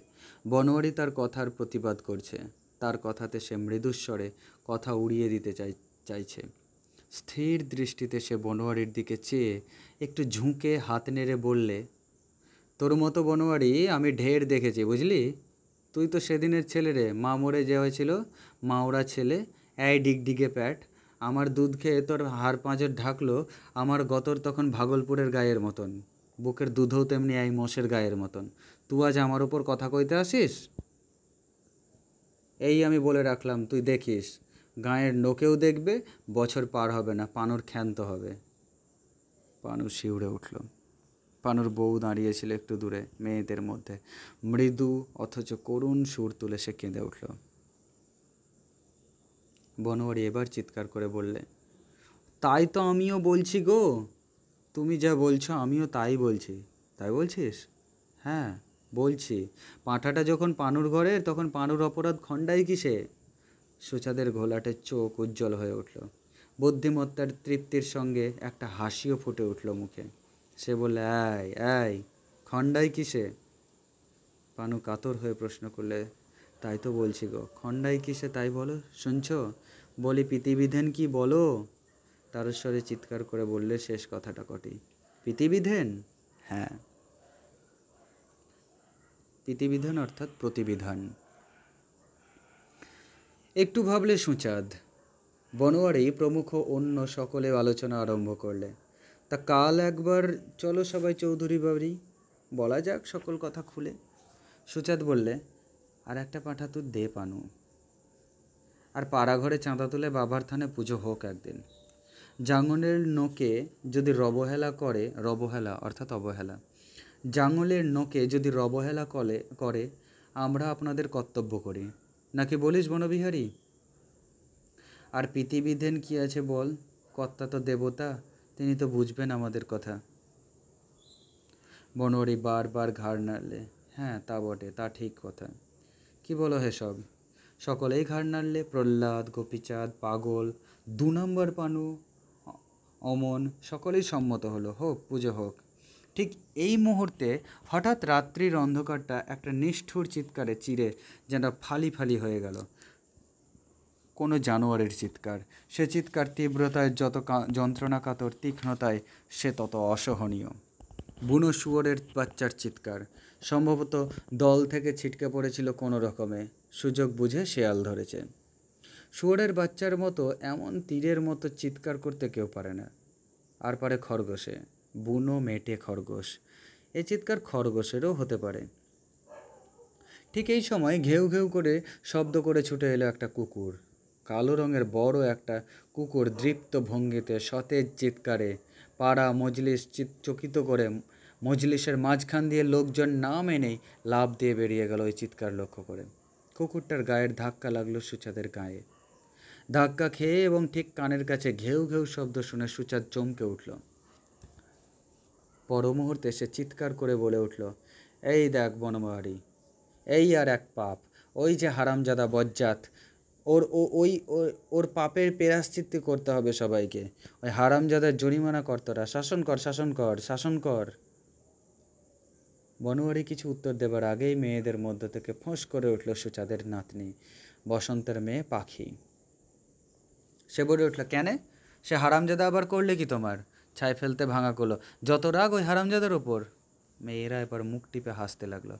বনোয়ারি তার কথার প্রতিবাদ করছে তার কথাতে সে মৃদুস্বরে কথা উড়িয়ে দিতে চাই চাইছে স্থির দৃষ্টিতে সে বনোয়ারির দিকে চেয়ে একটু ঝুঁকে হাত নেড়ে বললে তোর মতো বনোয়ারি আমি ঢের দেখেছি বুঝলি তুই তো সেদিনের ছেলে রে মা মরে যে হয়েছিল মা ওরা ছেলে এই ডিগডিগে প্যাট আমার দুধ খেয়ে তোর হাড় পাঁচের ঢাকলো আমার গতর তখন ভাগলপুরের গায়ের মতন বুকের দুধও তেমনি এই মোষের গায়ের মতন তুই আজ আমার ওপর কথা কইতে আসিস এই আমি বলে রাখলাম তুই দেখিস গায়ের নোকেও দেখবে বছর পার হবে না পানুর ক্ষান্ত হবে পানু শিউড়ে উঠল পানুর বউ দাঁড়িয়েছিল একটু দূরে মেয়েদের মধ্যে মৃদু অথচ করুণ সুর তুলে সে কেঁদে উঠল বনোয়ারি এবার চিৎকার করে বললে তাই তো আমিও বলছি গো তুমি যা বলছো আমিও তাই বলছি তাই বলছিস হ্যাঁ বলছি পাঁঠাটা যখন পানুর ঘরে তখন পানুর অপরাধ খণ্ডাই কিসে সুচাদের ঘোলাটের চোখ উজ্জ্বল হয়ে উঠল বুদ্ধিমত্তার তৃপ্তির সঙ্গে একটা হাসিও ফুটে উঠল মুখে সে বলে আয় আয় খণ্ডাই কিসে পানু কাতর হয়ে প্রশ্ন করলে তাই তো বলছি গো খণ্ডাই কিসে তাই বলো শুনছ বলি পৃথিবীধেন কি বলো তারস্বরে চিৎকার করে বললে শেষ কথাটা কটি পৃথিবীধেন হ্যাঁ ইতিবিধান অর্থাৎ প্রতিবিধান একটু ভাবলে সুচাঁদ বনোয়ারি প্রমুখ অন্য সকলে আলোচনা আরম্ভ করলে তা কাল একবার চলো সবাই চৌধুরী বাবরি বলা যাক সকল কথা খুলে সুচাঁদ বললে আর একটা পাঠা তো দে পানু আর পাড়াঘরে চাঁদা তুলে বাবার থানে পুজো হোক একদিন জাঙ্গনের নোকে যদি রবহেলা করে রবহেলা অর্থাৎ অবহেলা জাঙ্গলের নকে যদি রবহেলা কলে করে আমরা আপনাদের কর্তব্য করি নাকি বলিস বনবিহারী আর পৃথিবীধেন কি আছে বল কর্তা তো দেবতা তিনি তো বুঝবেন আমাদের কথা বনোয়ারি বারবার ঘাড় নাড়লে হ্যাঁ তা বটে তা ঠিক কথা কি বলো হে সব সকলেই ঘাড় নাড়লে প্রহ্লাদ গোপীচাঁদ পাগল দু নম্বর পানু অমন সকলেই সম্মত হলো হোক পুজো হোক ঠিক এই মুহূর্তে হঠাৎ রাত্রির অন্ধকারটা একটা নিষ্ঠুর চিৎকারে চিরে যেন ফালি ফালি হয়ে গেল কোনো জানোয়ারের চিৎকার সে চিৎকার তীব্রতায় যত যন্ত্রণা কাতর তীক্ষ্ণতায় সে তত অসহনীয় বুনো শুয়োরের বাচ্চার চিৎকার সম্ভবত দল থেকে ছিটকে পড়েছিল কোনো রকমে সুযোগ বুঝে শেয়াল ধরেছে শুয়োরের বাচ্চার মতো এমন তীরের মতো চিৎকার করতে কেউ পারে না আর পারে খরগোশে বুনো মেটে খরগোশ এই চিৎকার খরগোশেরও হতে পারে ঠিক এই সময় ঘেউ ঘেউ করে শব্দ করে ছুটে এলো একটা কুকুর কালো রঙের বড় একটা কুকুর দৃপ্ত ভঙ্গিতে সতেজ চিৎকারে পাড়া মজলিস চকিত করে মজলিসের মাঝখান দিয়ে লোকজন না মেনেই লাভ দিয়ে বেরিয়ে গেল ওই চিৎকার লক্ষ্য করে কুকুরটার গায়ের ধাক্কা লাগলো সুচাঁদের গায়ে ধাক্কা খেয়ে এবং ঠিক কানের কাছে ঘেউ ঘেউ শব্দ শুনে সুচাঁদ চমকে উঠল মুহূর্তে সে চিৎকার করে বলে উঠল এই দেখ বনবাহারি এই আর এক পাপ ওই যে হারামজাদা বজ্জাত ওর ও ওই ওর পাপের পেরাশ্চিত্তি করতে হবে সবাইকে ওই হারামজাদার জরিমানা কর্তরা শাসন কর শাসন কর শাসন কর বনোয়ারি কিছু উত্তর দেবার আগেই মেয়েদের মধ্য থেকে ফোঁস করে উঠল সুচাঁদের নাতনি বসন্তের মেয়ে পাখি সে বলে উঠল কেন সে হারামজাদা আবার করলে কি তোমার ছাই ফেলতে ভাঙা করলো যত রাগ ওই হারামজাদের ওপর মেয়েরা এবার মুখ টিপে হাসতে লাগলো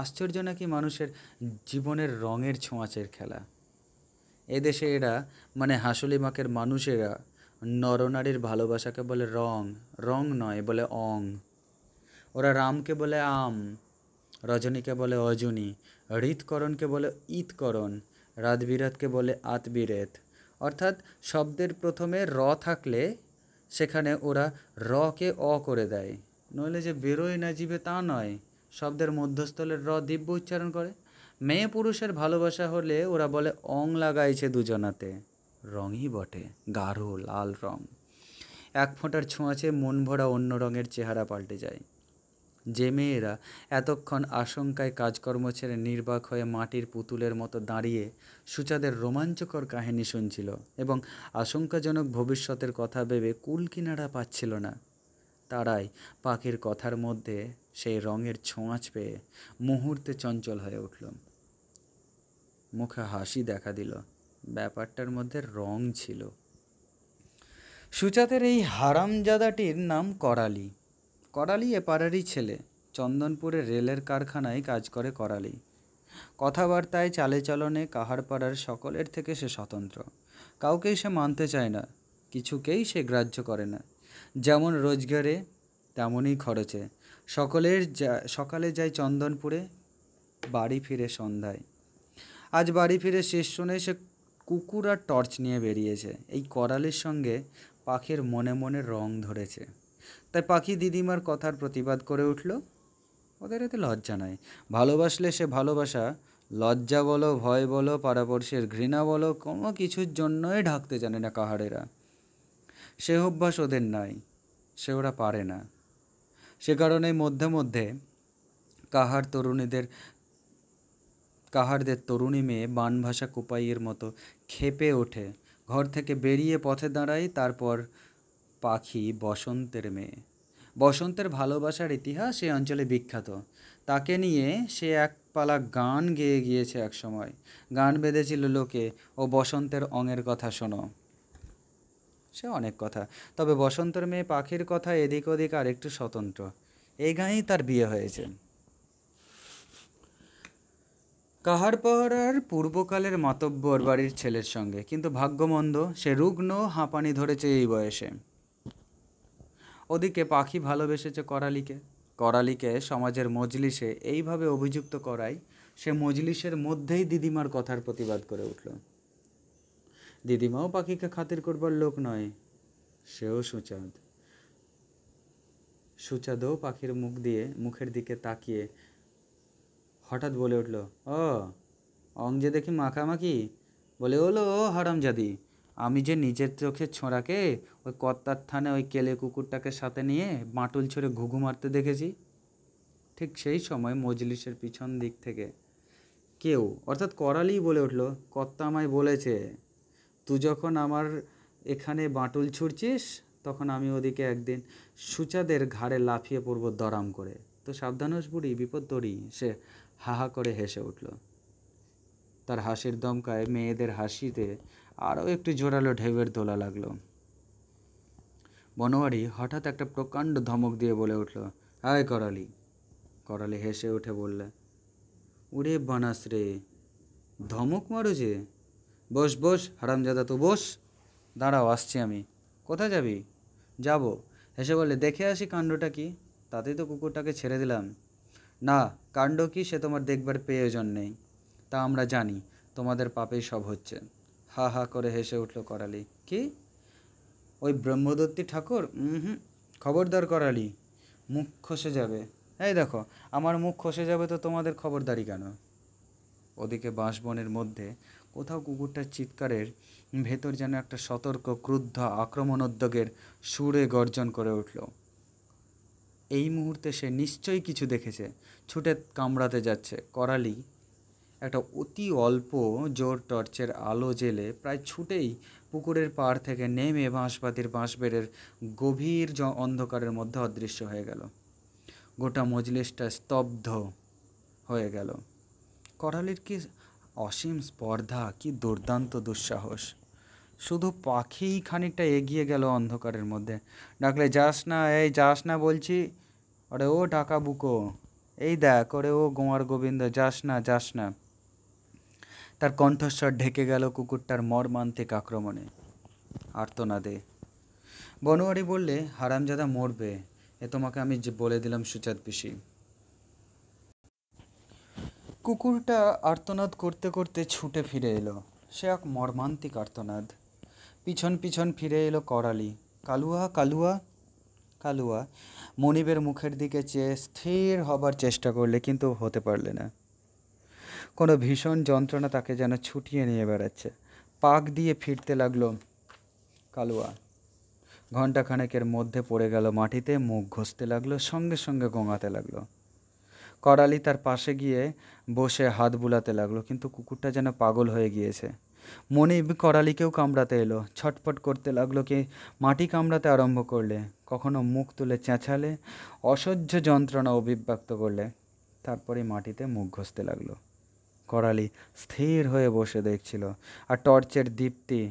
আশ্চর্য নাকি মানুষের জীবনের রঙের ছোঁয়াচের খেলা এদেশে এরা মানে মাকের মানুষেরা নরনারীর ভালোবাসাকে বলে রং রং নয় বলে অং ওরা রামকে বলে আম রজনীকে বলে অজনী হৃৎকরণকে বলে ঈতকরণ রাতবিরাতকে বলে আতবিরেত অর্থাৎ শব্দের প্রথমে র থাকলে সেখানে ওরা রকে অ করে দেয় নইলে যে বেরোয় না জীবে তা নয় শব্দের মধ্যস্থলের র দিব্য উচ্চারণ করে মেয়ে পুরুষের ভালোবাসা হলে ওরা বলে অং লাগাইছে দুজনাতে রঙই বটে গাঢ় লাল রং এক ফোঁটার ছোঁয়াচে মন ভরা অন্য রঙের চেহারা পাল্টে যায় যে মেয়েরা এতক্ষণ আশঙ্কায় কাজকর্ম ছেড়ে নির্বাক হয়ে মাটির পুতুলের মতো দাঁড়িয়ে সুচাদের রোমাঞ্চকর কাহিনী শুনছিল এবং আশঙ্কাজনক ভবিষ্যতের কথা ভেবে কুল কিনারা পাচ্ছিল না তারাই পাখির কথার মধ্যে সেই রঙের ছোঁয়াচ পেয়ে মুহূর্তে চঞ্চল হয়ে উঠল মুখে হাসি দেখা দিল ব্যাপারটার মধ্যে রং ছিল সুচাতের এই হারামজাদাটির নাম করালি করালি পাড়ারই ছেলে চন্দনপুরে রেলের কারখানায় কাজ করে করালি কথাবার্তায় চালে চলনে কাহারপাড়ার সকলের থেকে সে স্বতন্ত্র কাউকেই সে মানতে চায় না কিছুকেই সে গ্রাহ্য করে না যেমন রোজগারে তেমনই খরচে সকলের যা সকালে যায় চন্দনপুরে বাড়ি ফিরে সন্ধ্যায় আজ বাড়ি ফিরে শেষ শুনে সে কুকুর আর টর্চ নিয়ে বেরিয়েছে এই করালের সঙ্গে পাখির মনে মনে রং ধরেছে তাই পাখি দিদিমার কথার প্রতিবাদ করে উঠল ওদের এতে লজ্জা নাই ভালোবাসলে সে ভালোবাসা লজ্জা বলো ভয় বলো পারাপর্শের ঘৃণা বলো কোনো কিছুর জন্যই ঢাকতে জানে না কাহারেরা সে অভ্যাস ওদের নাই সে ওরা পারে না সে কারণে মধ্যে মধ্যে কাহার তরুণীদের কাহারদের তরুণী মেয়ে বানভাষা কোপাইয়ের মতো খেপে ওঠে ঘর থেকে বেরিয়ে পথে দাঁড়াই তারপর পাখি বসন্তের মেয়ে বসন্তের ভালোবাসার ইতিহাস এই অঞ্চলে বিখ্যাত তাকে নিয়ে সে এক পালা গান গেয়ে গিয়েছে এক সময় গান বেঁধেছিল লোকে ও বসন্তের অঙের কথা শোনো সে অনেক কথা তবে বসন্তের মেয়ে পাখির কথা এদিক ওদিক আর একটু স্বতন্ত্র এই গানেই তার বিয়ে হয়েছে কাহার পাহার পূর্বকালের মাতব্বর বাড়ির ছেলের সঙ্গে কিন্তু ভাগ্যমন্দ সে রুগ্ন হাঁপানি ধরেছে এই বয়সে ওদিকে পাখি ভালোবেসেছে করালিকে করালিকে সমাজের মজলিসে এইভাবে অভিযুক্ত করায় সে মজলিসের মধ্যেই দিদিমার কথার প্রতিবাদ করে উঠল দিদিমাও পাখিকে খাতির করবার লোক নয় সেও সুচাঁদ সুচাঁদও পাখির মুখ দিয়ে মুখের দিকে তাকিয়ে হঠাৎ বলে উঠল ও অং যে দেখি মাখামাখি বলে ওলো ও হারামজাদি আমি যে নিজের চোখে ছোঁড়াকে ওই কর্তার থানে ওই কেলে কুকুরটাকে সাথে নিয়ে বাঁটুল ছড়ে ঘুঘু মারতে দেখেছি ঠিক সেই সময় মজলিসের পিছন দিক থেকে কেউ অর্থাৎ করালি বলে উঠল কর্তা আমায় বলেছে তুই যখন আমার এখানে বাঁটুল ছুঁড়ছিস তখন আমি ওদিকে একদিন সুচাদের ঘাড়ে লাফিয়ে পড়ব দরাম করে তো সাবধানস বুড়ি বিপদ তরি সে হাহা করে হেসে উঠল তার হাসির দমকায় মেয়েদের হাসিতে আরও একটি জোরালো ঢেউয়ের তোলা লাগলো বনোয়ারি হঠাৎ একটা প্রকাণ্ড ধমক দিয়ে বলে উঠল হায় করালি করালি হেসে উঠে বললে উড়ে বানাস রে ধমক মারো যে বস বস হারামজাদা তো বস দাঁড়াও আসছি আমি কোথায় যাবি যাব হেসে বলে দেখে আসি কাণ্ডটা কি তাতেই তো কুকুরটাকে ছেড়ে দিলাম না কাণ্ড কি সে তোমার দেখবার প্রয়োজন নেই তা আমরা জানি তোমাদের পাপেই সব হচ্ছে হা হা করে হেসে উঠল করালি কি ওই ব্রহ্মদত্তী ঠাকুর হুম খবরদার করালি মুখ খসে যাবে এই দেখো আমার মুখ খসে যাবে তো তোমাদের খবরদারি কেন ওদিকে বাঁশবনের মধ্যে কোথাও কুকুরটার চিৎকারের ভেতর যেন একটা সতর্ক ক্রুদ্ধ আক্রমণোদ্যোগের সুরে গর্জন করে উঠল এই মুহূর্তে সে নিশ্চয়ই কিছু দেখেছে ছুটে কামড়াতে যাচ্ছে করালি একটা অতি অল্প জোর টর্চের আলো জেলে প্রায় ছুটেই পুকুরের পাড় থেকে নেমে বাঁশপাতির বাঁশবেড়ের গভীর অন্ধকারের মধ্যে অদৃশ্য হয়ে গেল গোটা মজলিসটা স্তব্ধ হয়ে গেল করালির কি অসীম স্পর্ধা কি দুর্দান্ত দুঃসাহস শুধু পাখিই খানিকটা এগিয়ে গেল অন্ধকারের মধ্যে ডাকলে যাস না এই যাস না বলছি আরে ও টাকা বুকো এই দেখ ওরে ও গোয়ার গোবিন্দ যাস না যাস না তার কণ্ঠস্বর ঢেকে গেল কুকুরটার মর্মান্তিক আক্রমণে আর্তনাদে বনোয়ারি বললে হারামজাদা মরবে এ তোমাকে আমি বলে দিলাম সুচাঁদ পিসি কুকুরটা আর্তনাদ করতে করতে ছুটে ফিরে এলো সে এক মর্মান্তিক আর্তনাদ পিছন পিছন ফিরে এলো করালি কালুয়া কালুয়া কালুয়া মনিবের মুখের দিকে চেয়ে স্থির হবার চেষ্টা করলে কিন্তু হতে পারলে না কোনো ভীষণ যন্ত্রণা তাকে যেন ছুটিয়ে নিয়ে বেড়াচ্ছে পাক দিয়ে ফিরতে লাগলো কালুয়া ঘণ্টাখানেকের মধ্যে পড়ে গেল মাটিতে মুখ ঘষতে লাগলো সঙ্গে সঙ্গে গোঙাতে লাগলো করালি তার পাশে গিয়ে বসে হাত বুলাতে লাগলো কিন্তু কুকুরটা যেন পাগল হয়ে গিয়েছে মনিব করালিকেও কামড়াতে এলো ছটপট করতে লাগলো কি মাটি কামড়াতে আরম্ভ করলে কখনো মুখ তুলে চেঁচালে অসহ্য যন্ত্রণা অভিব্যক্ত করলে তারপরে মাটিতে মুখ ঘষতে লাগলো করালি স্থির হয়ে বসে দেখছিল আর টর্চের দীপ্তি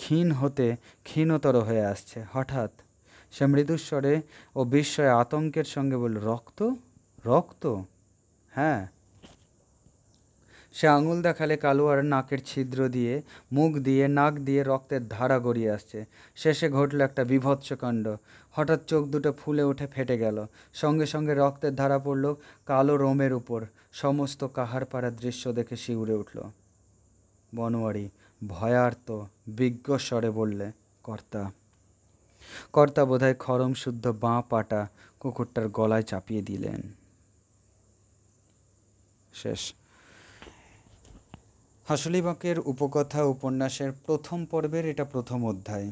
ক্ষীণ হতে ক্ষীণতর হয়ে আসছে হঠাৎ সে মৃদুস্বরে ও বিস্ময়ে আতঙ্কের সঙ্গে বলল রক্ত রক্ত হ্যাঁ সে আঙুল দেখালে কালুয়ার নাকের ছিদ্র দিয়ে মুখ দিয়ে নাক দিয়ে রক্তের ধারা গড়িয়ে আসছে শেষে ঘটল একটা বিভৎসকাণ্ড হঠাৎ চোখ দুটো ফুলে উঠে ফেটে গেল সঙ্গে সঙ্গে রক্তের ধারা পড়ল কালো রোমের উপর সমস্ত কাহার পাড়া দৃশ্য দেখে শিউরে উঠল বনোয়ারি ভয়ার্ত বিজ্ঞস্বরে বললে কর্তা কর্তা বোধহয় খরম শুদ্ধ বাঁ পাটা কুকুরটার গলায় চাপিয়ে দিলেন শেষ হাসলিবাকের উপকথা উপন্যাসের প্রথম পর্বের এটা প্রথম অধ্যায়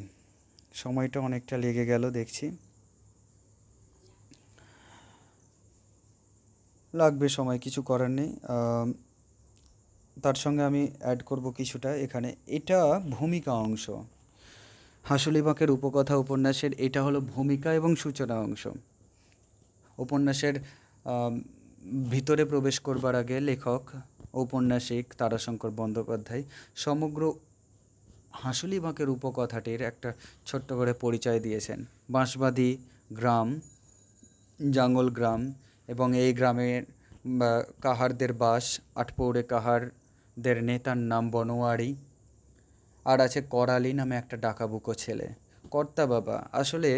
সময়টা অনেকটা লেগে গেল দেখছি লাগবে সময় কিছু করার নেই তার সঙ্গে আমি অ্যাড করব কিছুটা এখানে এটা ভূমিকা অংশ হাসুলিবাঁকের উপকথা উপন্যাসের এটা হলো ভূমিকা এবং সূচনা অংশ উপন্যাসের ভিতরে প্রবেশ করবার আগে লেখক ঔপন্যাসিক তারাশঙ্কর বন্দ্যোপাধ্যায় সমগ্র হাঁসুলি বাঁকের উপকথাটির একটা ছোট্ট করে পরিচয় দিয়েছেন বাঁশবাদী গ্রাম জাঙ্গল গ্রাম এবং এই গ্রামের কাহারদের বাস আটপৌরে কাহারদের নেতার নাম বনোয়ারি আর আছে করালি নামে একটা ডাকাবুকো ছেলে কর্তা বাবা আসলে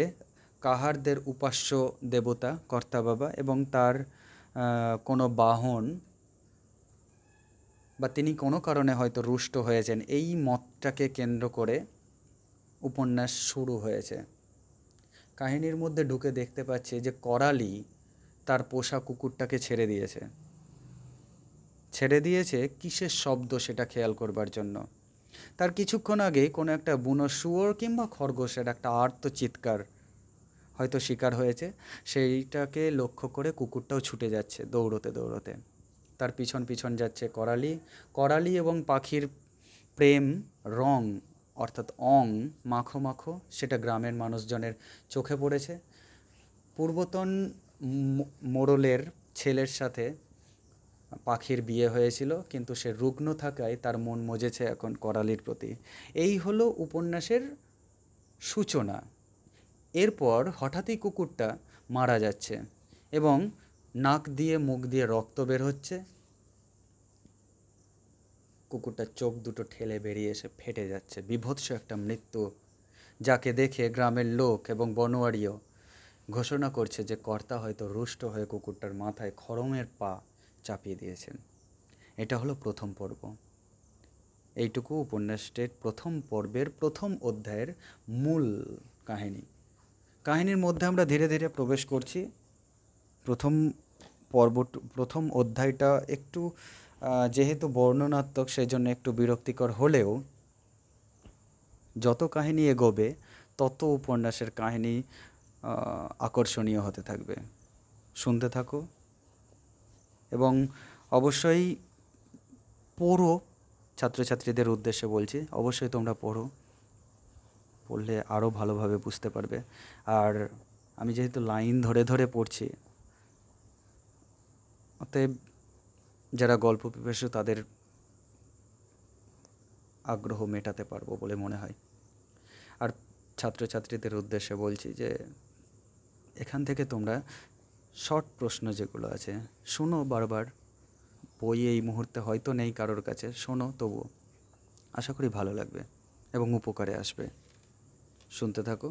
কাহারদের উপাস্য দেবতা কর্তা বাবা এবং তার কোনো বাহন বা তিনি কোনো কারণে হয়তো রুষ্ট হয়েছেন এই মতটাকে কেন্দ্র করে উপন্যাস শুরু হয়েছে কাহিনীর মধ্যে ঢুকে দেখতে পাচ্ছে যে করালি তার পোষা কুকুরটাকে ছেড়ে দিয়েছে ছেড়ে দিয়েছে কিসের শব্দ সেটা খেয়াল করবার জন্য তার কিছুক্ষণ আগে কোনো একটা বুনো শুয়োর কিংবা খরগোশের একটা আর্ত চিৎকার হয়তো শিকার হয়েছে সেইটাকে লক্ষ্য করে কুকুরটাও ছুটে যাচ্ছে দৌড়তে দৌড়তে তার পিছন পিছন যাচ্ছে করালি করালি এবং পাখির প্রেম রং অর্থাৎ অং মাখো মাখো সেটা গ্রামের মানুষজনের চোখে পড়েছে পূর্বতন মোড়লের ছেলের সাথে পাখির বিয়ে হয়েছিল কিন্তু সে রুগ্ন থাকায় তার মন মজেছে এখন করালির প্রতি এই হলো উপন্যাসের সূচনা এরপর হঠাৎই কুকুরটা মারা যাচ্ছে এবং নাক দিয়ে মুখ দিয়ে রক্ত বের হচ্ছে কুকুরটার চোখ দুটো ঠেলে বেরিয়ে এসে ফেটে যাচ্ছে বিভৎস একটা মৃত্যু যাকে দেখে গ্রামের লোক এবং বনোয়ারিও ঘোষণা করছে যে কর্তা হয়তো রুষ্ট হয়ে কুকুরটার মাথায় খরমের পা চাপিয়ে দিয়েছেন এটা হলো প্রথম পর্ব এইটুকু উপন্যাসটির প্রথম পর্বের প্রথম অধ্যায়ের মূল কাহিনী কাহিনীর মধ্যে আমরা ধীরে ধীরে প্রবেশ করছি প্রথম পর্ব প্রথম অধ্যায়টা একটু যেহেতু বর্ণনাত্মক সেই জন্য একটু বিরক্তিকর হলেও যত কাহিনী এগোবে তত উপন্যাসের কাহিনী আকর্ষণীয় হতে থাকবে শুনতে থাকো এবং অবশ্যই পড়ো ছাত্রছাত্রীদের উদ্দেশ্যে বলছি অবশ্যই তোমরা পড়ো পড়লে আরও ভালোভাবে বুঝতে পারবে আর আমি যেহেতু লাইন ধরে ধরে পড়ছি অতএব যারা গল্প পিপাসু তাদের আগ্রহ মেটাতে পারবো বলে মনে হয় আর ছাত্রছাত্রীদের উদ্দেশ্যে বলছি যে এখান থেকে তোমরা শর্ট প্রশ্ন যেগুলো আছে শোনো বারবার বই এই মুহূর্তে হয়তো নেই কারোর কাছে শোনো তবুও আশা করি ভালো লাগবে এবং উপকারে আসবে শুনতে থাকো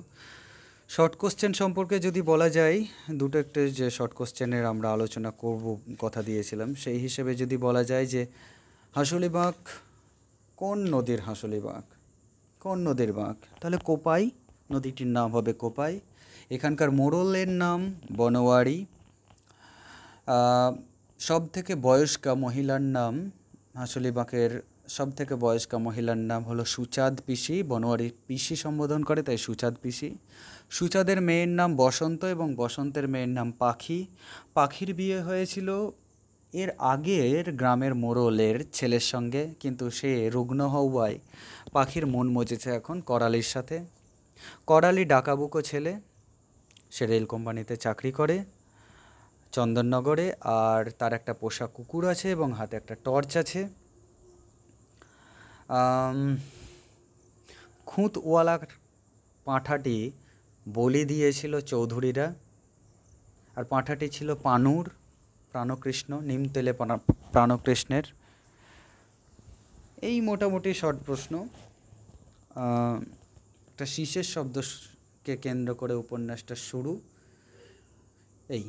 শর্ট কোশ্চেন সম্পর্কে যদি বলা যায় দুটো একটা যে শর্ট কোশ্চেনের আমরা আলোচনা করব কথা দিয়েছিলাম সেই হিসেবে যদি বলা যায় যে বাঁক কোন নদীর বাঁক কোন নদীর বাঁক তাহলে কোপাই নদীটির নাম হবে কোপাই এখানকার মোড়লের নাম বনওয়ারি সব থেকে বয়স্কা মহিলার নাম বাঁকের সব থেকে বয়স্কা মহিলার নাম হলো সুচাঁদ পিসি বনোয়ারি পিসি সম্বোধন করে তাই সুচাঁদ পিসি সুচাদের মেয়ের নাম বসন্ত এবং বসন্তের মেয়ের নাম পাখি পাখির বিয়ে হয়েছিল এর আগের গ্রামের মোড়লের ছেলের সঙ্গে কিন্তু সে রুগ্ন হওয়ায় পাখির মন মজেছে এখন করালির সাথে করালি ডাকাবুকো ছেলে সে রেল কোম্পানিতে চাকরি করে চন্দননগরে আর তার একটা পোষা কুকুর আছে এবং হাতে একটা টর্চ আছে খুঁতওয়ালা পাঁঠাটি বলি দিয়েছিল চৌধুরীরা আর পাঁঠাটি ছিল পানুর প্রাণকৃষ্ণ নিম তেলে প্রাণকৃষ্ণের এই মোটামুটি শর্ট প্রশ্ন একটা শীষের শব্দকে কেন্দ্র করে উপন্যাসটা শুরু এই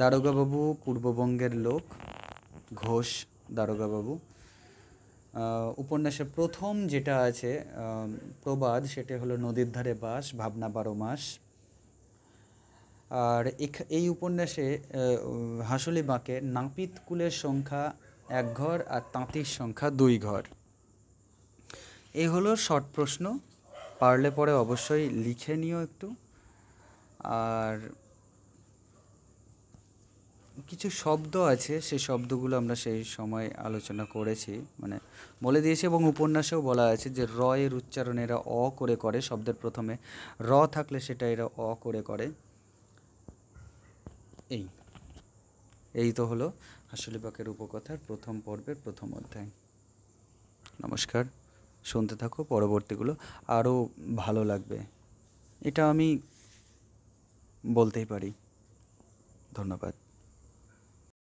দারোগাবাবু পূর্ববঙ্গের লোক ঘোষ দারোগাবাবু উপন্যাসের প্রথম যেটা আছে প্রবাদ সেটা হলো নদীর ধারে বাস ভাবনা বারো মাস আর এই উপন্যাসে হাসলি বাঁকে নাপিত কুলের সংখ্যা এক ঘর আর তাঁতির সংখ্যা দুই ঘর এই হলো শর্ট প্রশ্ন পারলে পরে অবশ্যই লিখে নিও একটু আর কিছু শব্দ আছে সেই শব্দগুলো আমরা সেই সময় আলোচনা করেছি মানে বলে দিয়েছি এবং উপন্যাসেও বলা আছে যে র এর উচ্চারণ এরা অ করে করে শব্দের প্রথমে র থাকলে সেটা এরা অ করে করে এই এই তো হলো হাসলিবাকের উপকথার প্রথম পর্বের প্রথম অধ্যায় নমস্কার শুনতে থাকো পরবর্তীগুলো আরও ভালো লাগবে এটা আমি বলতেই পারি ধন্যবাদ